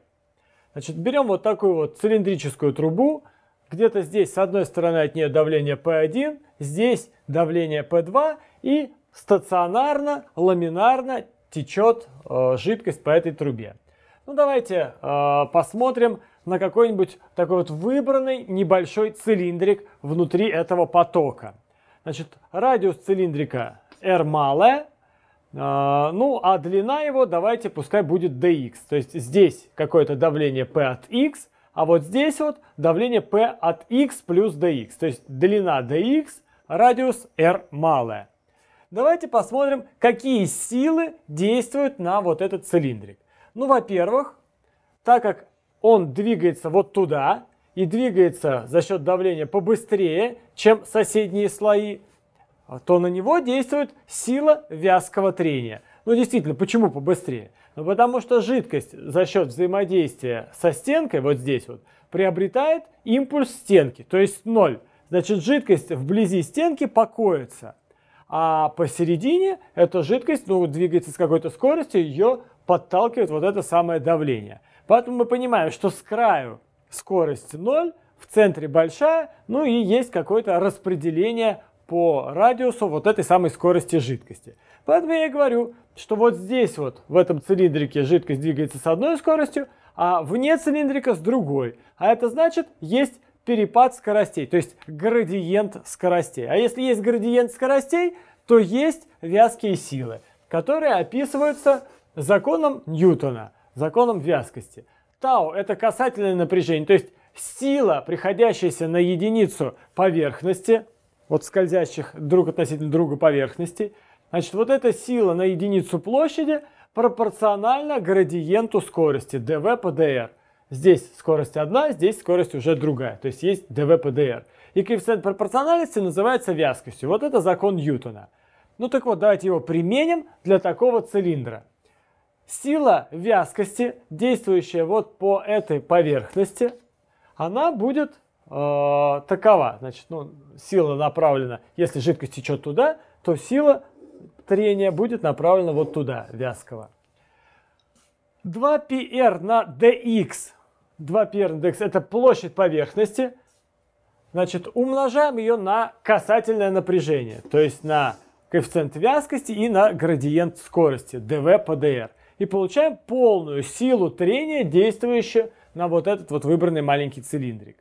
Значит, берем вот такую вот цилиндрическую трубу, где-то здесь с одной стороны от нее давление P1, здесь давление P2 и стационарно, ламинарно течет э, жидкость по этой трубе. Ну давайте э, посмотрим на какой-нибудь такой вот выбранный небольшой цилиндрик внутри этого потока. Значит, радиус цилиндрика R малое, а, ну, а длина его давайте пускай будет dx. То есть здесь какое-то давление p от x, а вот здесь вот давление p от x плюс dx. То есть длина dx, радиус r малое. Давайте посмотрим, какие силы действуют на вот этот цилиндрик. Ну, во-первых, так как он двигается вот туда и двигается за счет давления побыстрее, чем соседние слои, а то на него действует сила вязкого трения. Ну действительно, почему побыстрее? Ну потому что жидкость за счет взаимодействия со стенкой, вот здесь вот, приобретает импульс стенки, то есть ноль. Значит, жидкость вблизи стенки покоится а посередине эта жидкость ну, двигается с какой-то скоростью, ее подталкивает вот это самое давление. Поэтому мы понимаем, что с краю скорость 0, в центре большая, ну и есть какое-то распределение по радиусу вот этой самой скорости жидкости. Поэтому я и говорю, что вот здесь вот, в этом цилиндрике жидкость двигается с одной скоростью, а вне цилиндрика с другой. А это значит, есть перепад скоростей, то есть градиент скоростей. А если есть градиент скоростей, то есть вязкие силы, которые описываются законом Ньютона, законом вязкости. Тау – это касательное напряжение, то есть сила, приходящаяся на единицу поверхности, вот скользящих друг относительно друга поверхностей, значит, вот эта сила на единицу площади пропорциональна градиенту скорости dv по dr. Здесь скорость одна, здесь скорость уже другая, то есть есть ДВПДР. И коэффициент пропорциональности называется вязкостью. Вот это закон Ньютона. Ну так вот, давайте его применим для такого цилиндра. Сила вязкости, действующая вот по этой поверхности, она будет э, такова. Значит, ну, сила направлена, если жидкость течет туда, то сила трения будет направлена вот туда, вязкого. 2πr на dx 2 пер индекс – это площадь поверхности. Значит, умножаем ее на касательное напряжение, то есть на коэффициент вязкости и на градиент скорости, dv по dr. И получаем полную силу трения, действующую на вот этот вот выбранный маленький цилиндрик.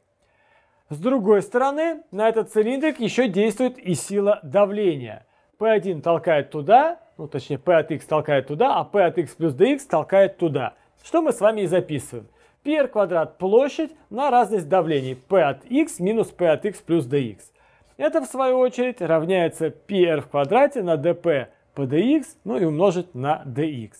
С другой стороны, на этот цилиндрик еще действует и сила давления. P1 толкает туда, ну точнее P от x толкает туда, а P от x плюс dx толкает туда. Что мы с вами и записываем. PR квадрат – площадь на разность давлений P от x минус P от x плюс dx. Это, в свою очередь, равняется PR в квадрате на dp по dx, ну и умножить на dx.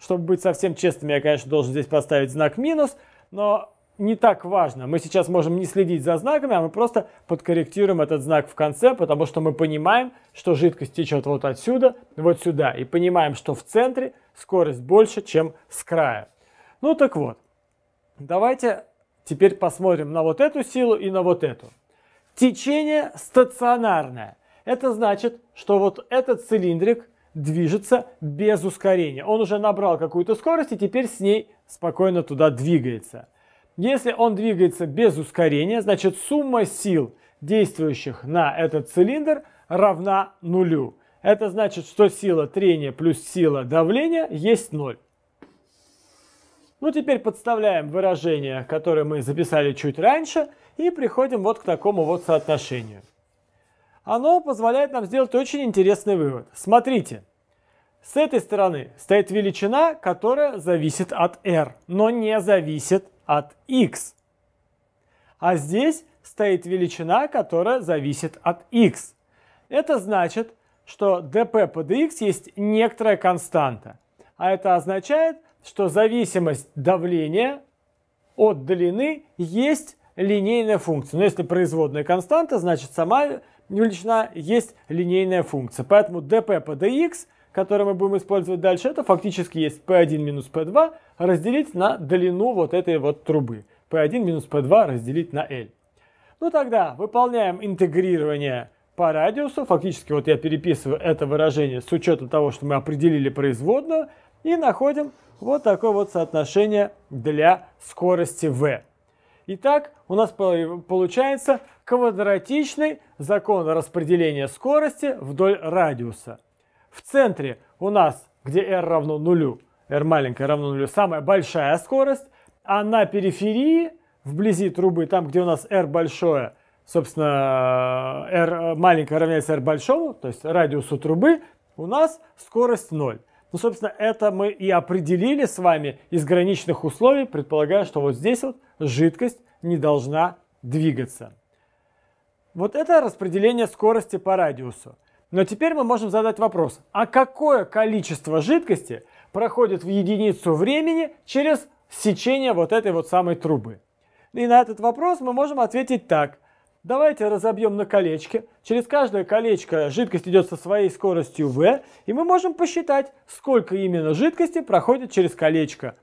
Чтобы быть совсем честным, я, конечно, должен здесь поставить знак минус, но не так важно. Мы сейчас можем не следить за знаками, а мы просто подкорректируем этот знак в конце, потому что мы понимаем, что жидкость течет вот отсюда, вот сюда. И понимаем, что в центре скорость больше, чем с края. Ну так вот, Давайте теперь посмотрим на вот эту силу и на вот эту. Течение стационарное. Это значит, что вот этот цилиндрик движется без ускорения. Он уже набрал какую-то скорость и теперь с ней спокойно туда двигается. Если он двигается без ускорения, значит сумма сил, действующих на этот цилиндр, равна нулю. Это значит, что сила трения плюс сила давления есть ноль. Ну, теперь подставляем выражение, которое мы записали чуть раньше, и приходим вот к такому вот соотношению. Оно позволяет нам сделать очень интересный вывод. Смотрите, с этой стороны стоит величина, которая зависит от r, но не зависит от x. А здесь стоит величина, которая зависит от x. Это значит, что dp под x есть некоторая константа. А это означает, что зависимость давления от длины есть линейная функция. Но если производная константа, значит сама величина есть линейная функция. Поэтому dp по dx, которое мы будем использовать дальше, это фактически есть p1 минус p2 разделить на длину вот этой вот трубы. p1 минус p2 разделить на L. Ну тогда выполняем интегрирование по радиусу. Фактически вот я переписываю это выражение с учетом того, что мы определили производную. И находим вот такое вот соотношение для скорости v. Итак, у нас получается квадратичный закон распределения скорости вдоль радиуса. В центре у нас, где r равно нулю, r маленькая равно нулю, самая большая скорость, а на периферии, вблизи трубы, там, где у нас r большое, собственно, э, r э, маленькая равняется r большому, то есть радиусу трубы, у нас скорость 0. Ну, собственно, это мы и определили с вами из граничных условий, предполагая, что вот здесь вот жидкость не должна двигаться. Вот это распределение скорости по радиусу. Но теперь мы можем задать вопрос, а какое количество жидкости проходит в единицу времени через сечение вот этой вот самой трубы? И на этот вопрос мы можем ответить так – Давайте разобьем на колечки. Через каждое колечко жидкость идет со своей скоростью v, и мы можем посчитать, сколько именно жидкости проходит через колечко.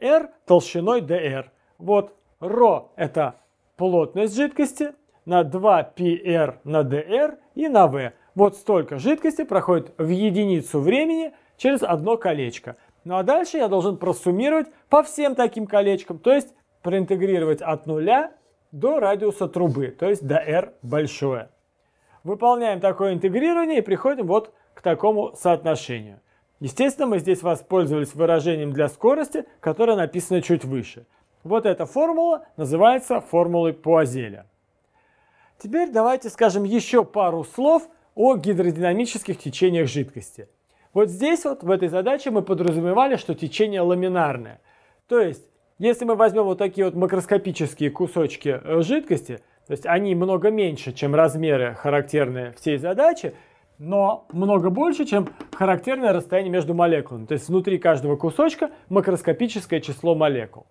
r толщиной dr. Вот ρ – это плотность жидкости на 2πr на dr и на v. Вот столько жидкости проходит в единицу времени через одно колечко. Ну а дальше я должен просуммировать по всем таким колечкам, то есть проинтегрировать от нуля до радиуса трубы, то есть до R большое. Выполняем такое интегрирование и приходим вот к такому соотношению. Естественно, мы здесь воспользовались выражением для скорости, которое написано чуть выше. Вот эта формула называется формулой Пуазеля. Теперь давайте скажем еще пару слов о гидродинамических течениях жидкости. Вот здесь вот в этой задаче мы подразумевали, что течение ламинарное. То есть если мы возьмем вот такие вот макроскопические кусочки э, жидкости, то есть они много меньше, чем размеры, характерные всей задачи, но много больше, чем характерное расстояние между молекулами. То есть внутри каждого кусочка макроскопическое число молекул.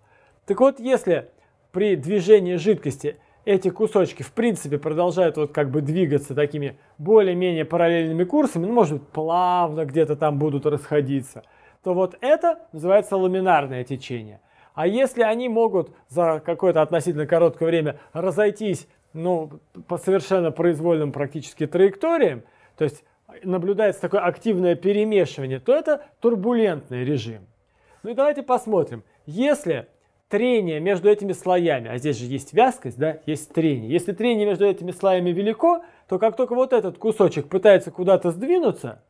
Так вот, если при движении жидкости эти кусочки в принципе продолжают вот как бы двигаться такими более-менее параллельными курсами, ну, может быть, плавно где-то там будут расходиться, то вот это называется ламинарное течение. А если они могут за какое-то относительно короткое время разойтись ну, по совершенно произвольным практически траекториям, то есть наблюдается такое активное перемешивание, то это турбулентный режим. Ну и давайте посмотрим. Если трение между этими слоями, а здесь же есть вязкость, да, есть трение. Если трение между этими слоями велико, то как только вот этот кусочек пытается куда-то сдвинуться,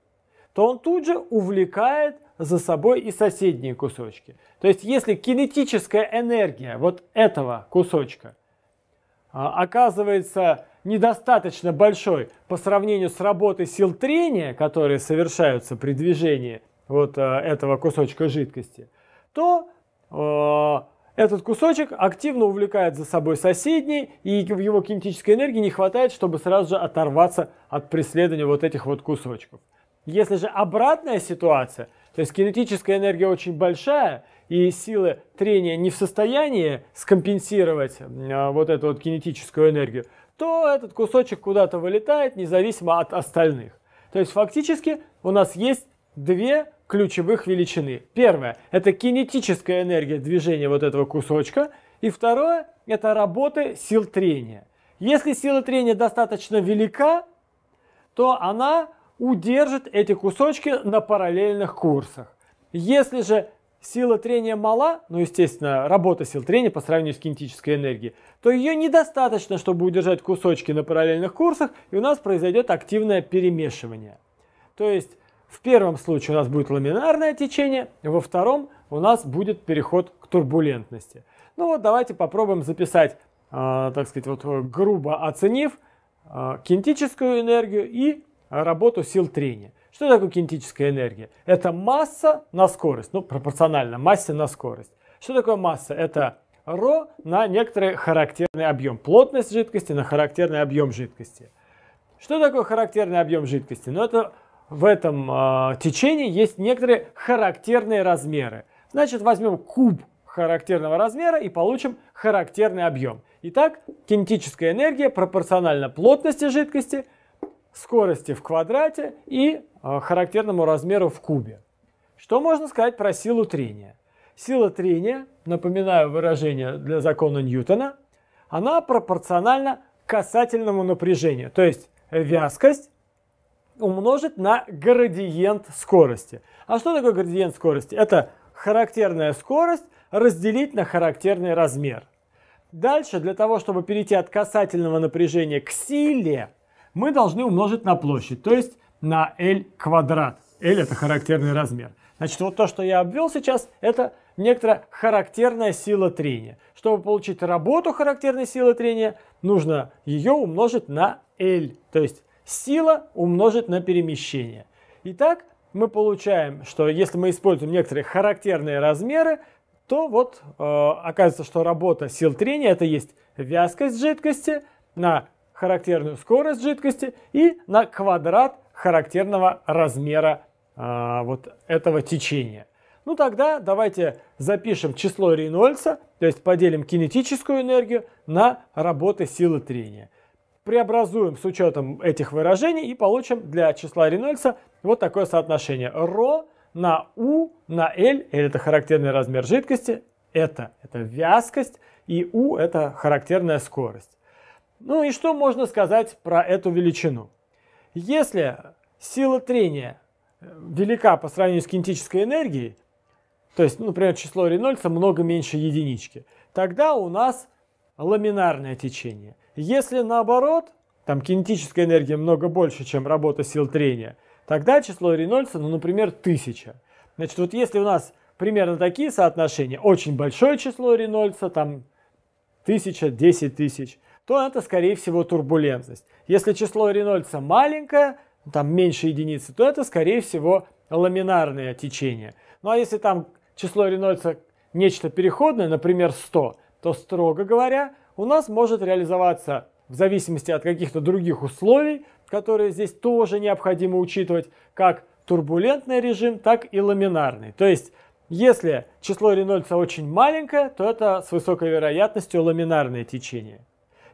то он тут же увлекает за собой и соседние кусочки. То есть если кинетическая энергия вот этого кусочка а, оказывается недостаточно большой по сравнению с работой сил трения, которые совершаются при движении вот а, этого кусочка жидкости, то а, этот кусочек активно увлекает за собой соседний, и в его кинетической энергии не хватает, чтобы сразу же оторваться от преследования вот этих вот кусочков. Если же обратная ситуация – то есть кинетическая энергия очень большая, и силы трения не в состоянии скомпенсировать а, вот эту вот кинетическую энергию, то этот кусочек куда-то вылетает, независимо от остальных. То есть фактически у нас есть две ключевых величины. Первое – это кинетическая энергия движения вот этого кусочка, и второе – это работы сил трения. Если сила трения достаточно велика, то она удержит эти кусочки на параллельных курсах. Если же сила трения мала, ну, естественно, работа сил трения по сравнению с кинетической энергией, то ее недостаточно, чтобы удержать кусочки на параллельных курсах, и у нас произойдет активное перемешивание. То есть в первом случае у нас будет ламинарное течение, во втором у нас будет переход к турбулентности. Ну вот давайте попробуем записать, э, так сказать, вот грубо оценив э, кинетическую энергию и а работу сил трения. Что такое кинетическая энергия? Это масса на скорость, ну пропорционально массе на скорость. Что такое масса? Это ро на некоторый характерный объем. Плотность жидкости на характерный объем жидкости. Что такое характерный объем жидкости? Ну это в этом э, течении есть некоторые характерные размеры. Значит возьмем куб характерного размера и получим характерный объем. Итак, кинетическая энергия пропорциональна плотности жидкости скорости в квадрате и э, характерному размеру в кубе. Что можно сказать про силу трения? Сила трения, напоминаю выражение для закона Ньютона, она пропорциональна касательному напряжению, то есть вязкость умножить на градиент скорости. А что такое градиент скорости? Это характерная скорость разделить на характерный размер. Дальше, для того, чтобы перейти от касательного напряжения к силе, мы должны умножить на площадь, то есть на L квадрат. L это характерный размер. Значит, вот то, что я обвел сейчас, это некоторая характерная сила трения. Чтобы получить работу характерной силы трения, нужно ее умножить на L, то есть сила умножить на перемещение. Итак, мы получаем, что если мы используем некоторые характерные размеры, то вот э, оказывается, что работа сил трения это есть вязкость жидкости на характерную скорость жидкости и на квадрат характерного размера а, вот этого течения. Ну тогда давайте запишем число Рейнольдса, то есть поделим кинетическую энергию на работы силы трения. Преобразуем с учетом этих выражений и получим для числа Рейнольдса вот такое соотношение. ρ на у на L, L это характерный размер жидкости, это, это вязкость, и у это характерная скорость. Ну и что можно сказать про эту величину? Если сила трения э, велика по сравнению с кинетической энергией, то есть, ну, например, число Рейнольдса много меньше единички, тогда у нас ламинарное течение. Если наоборот, там кинетическая энергия много больше, чем работа сил трения, тогда число Рейнольдса, ну, например, 1000. Значит, вот если у нас примерно такие соотношения, очень большое число Рейнольдса, там тысяча, десять тысяч – то это, скорее всего, турбулентность. Если число Рейнольдса маленькое, там меньше единицы, то это, скорее всего, ламинарное течение. Ну а если там число Рейнольдса нечто переходное, например, 100, то, строго говоря, у нас может реализоваться в зависимости от каких-то других условий, которые здесь тоже необходимо учитывать, как турбулентный режим, так и ламинарный. То есть, если число Рейнольдса очень маленькое, то это с высокой вероятностью ламинарное течение.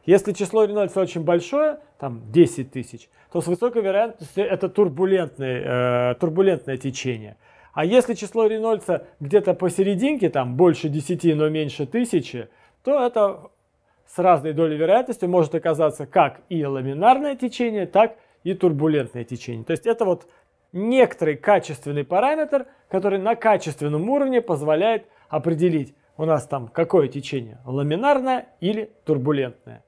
Если число Рейнольдса очень большое, там 10 тысяч, то с высокой вероятностью это турбулентное, э, турбулентное течение. А если число Рейнольдса где-то посерединке, там больше 10, но меньше тысячи, то это с разной долей вероятности может оказаться как и ламинарное течение, так и турбулентное течение. То есть это вот некоторый качественный параметр, который на качественном уровне позволяет определить, у нас там какое течение, ламинарное или турбулентное.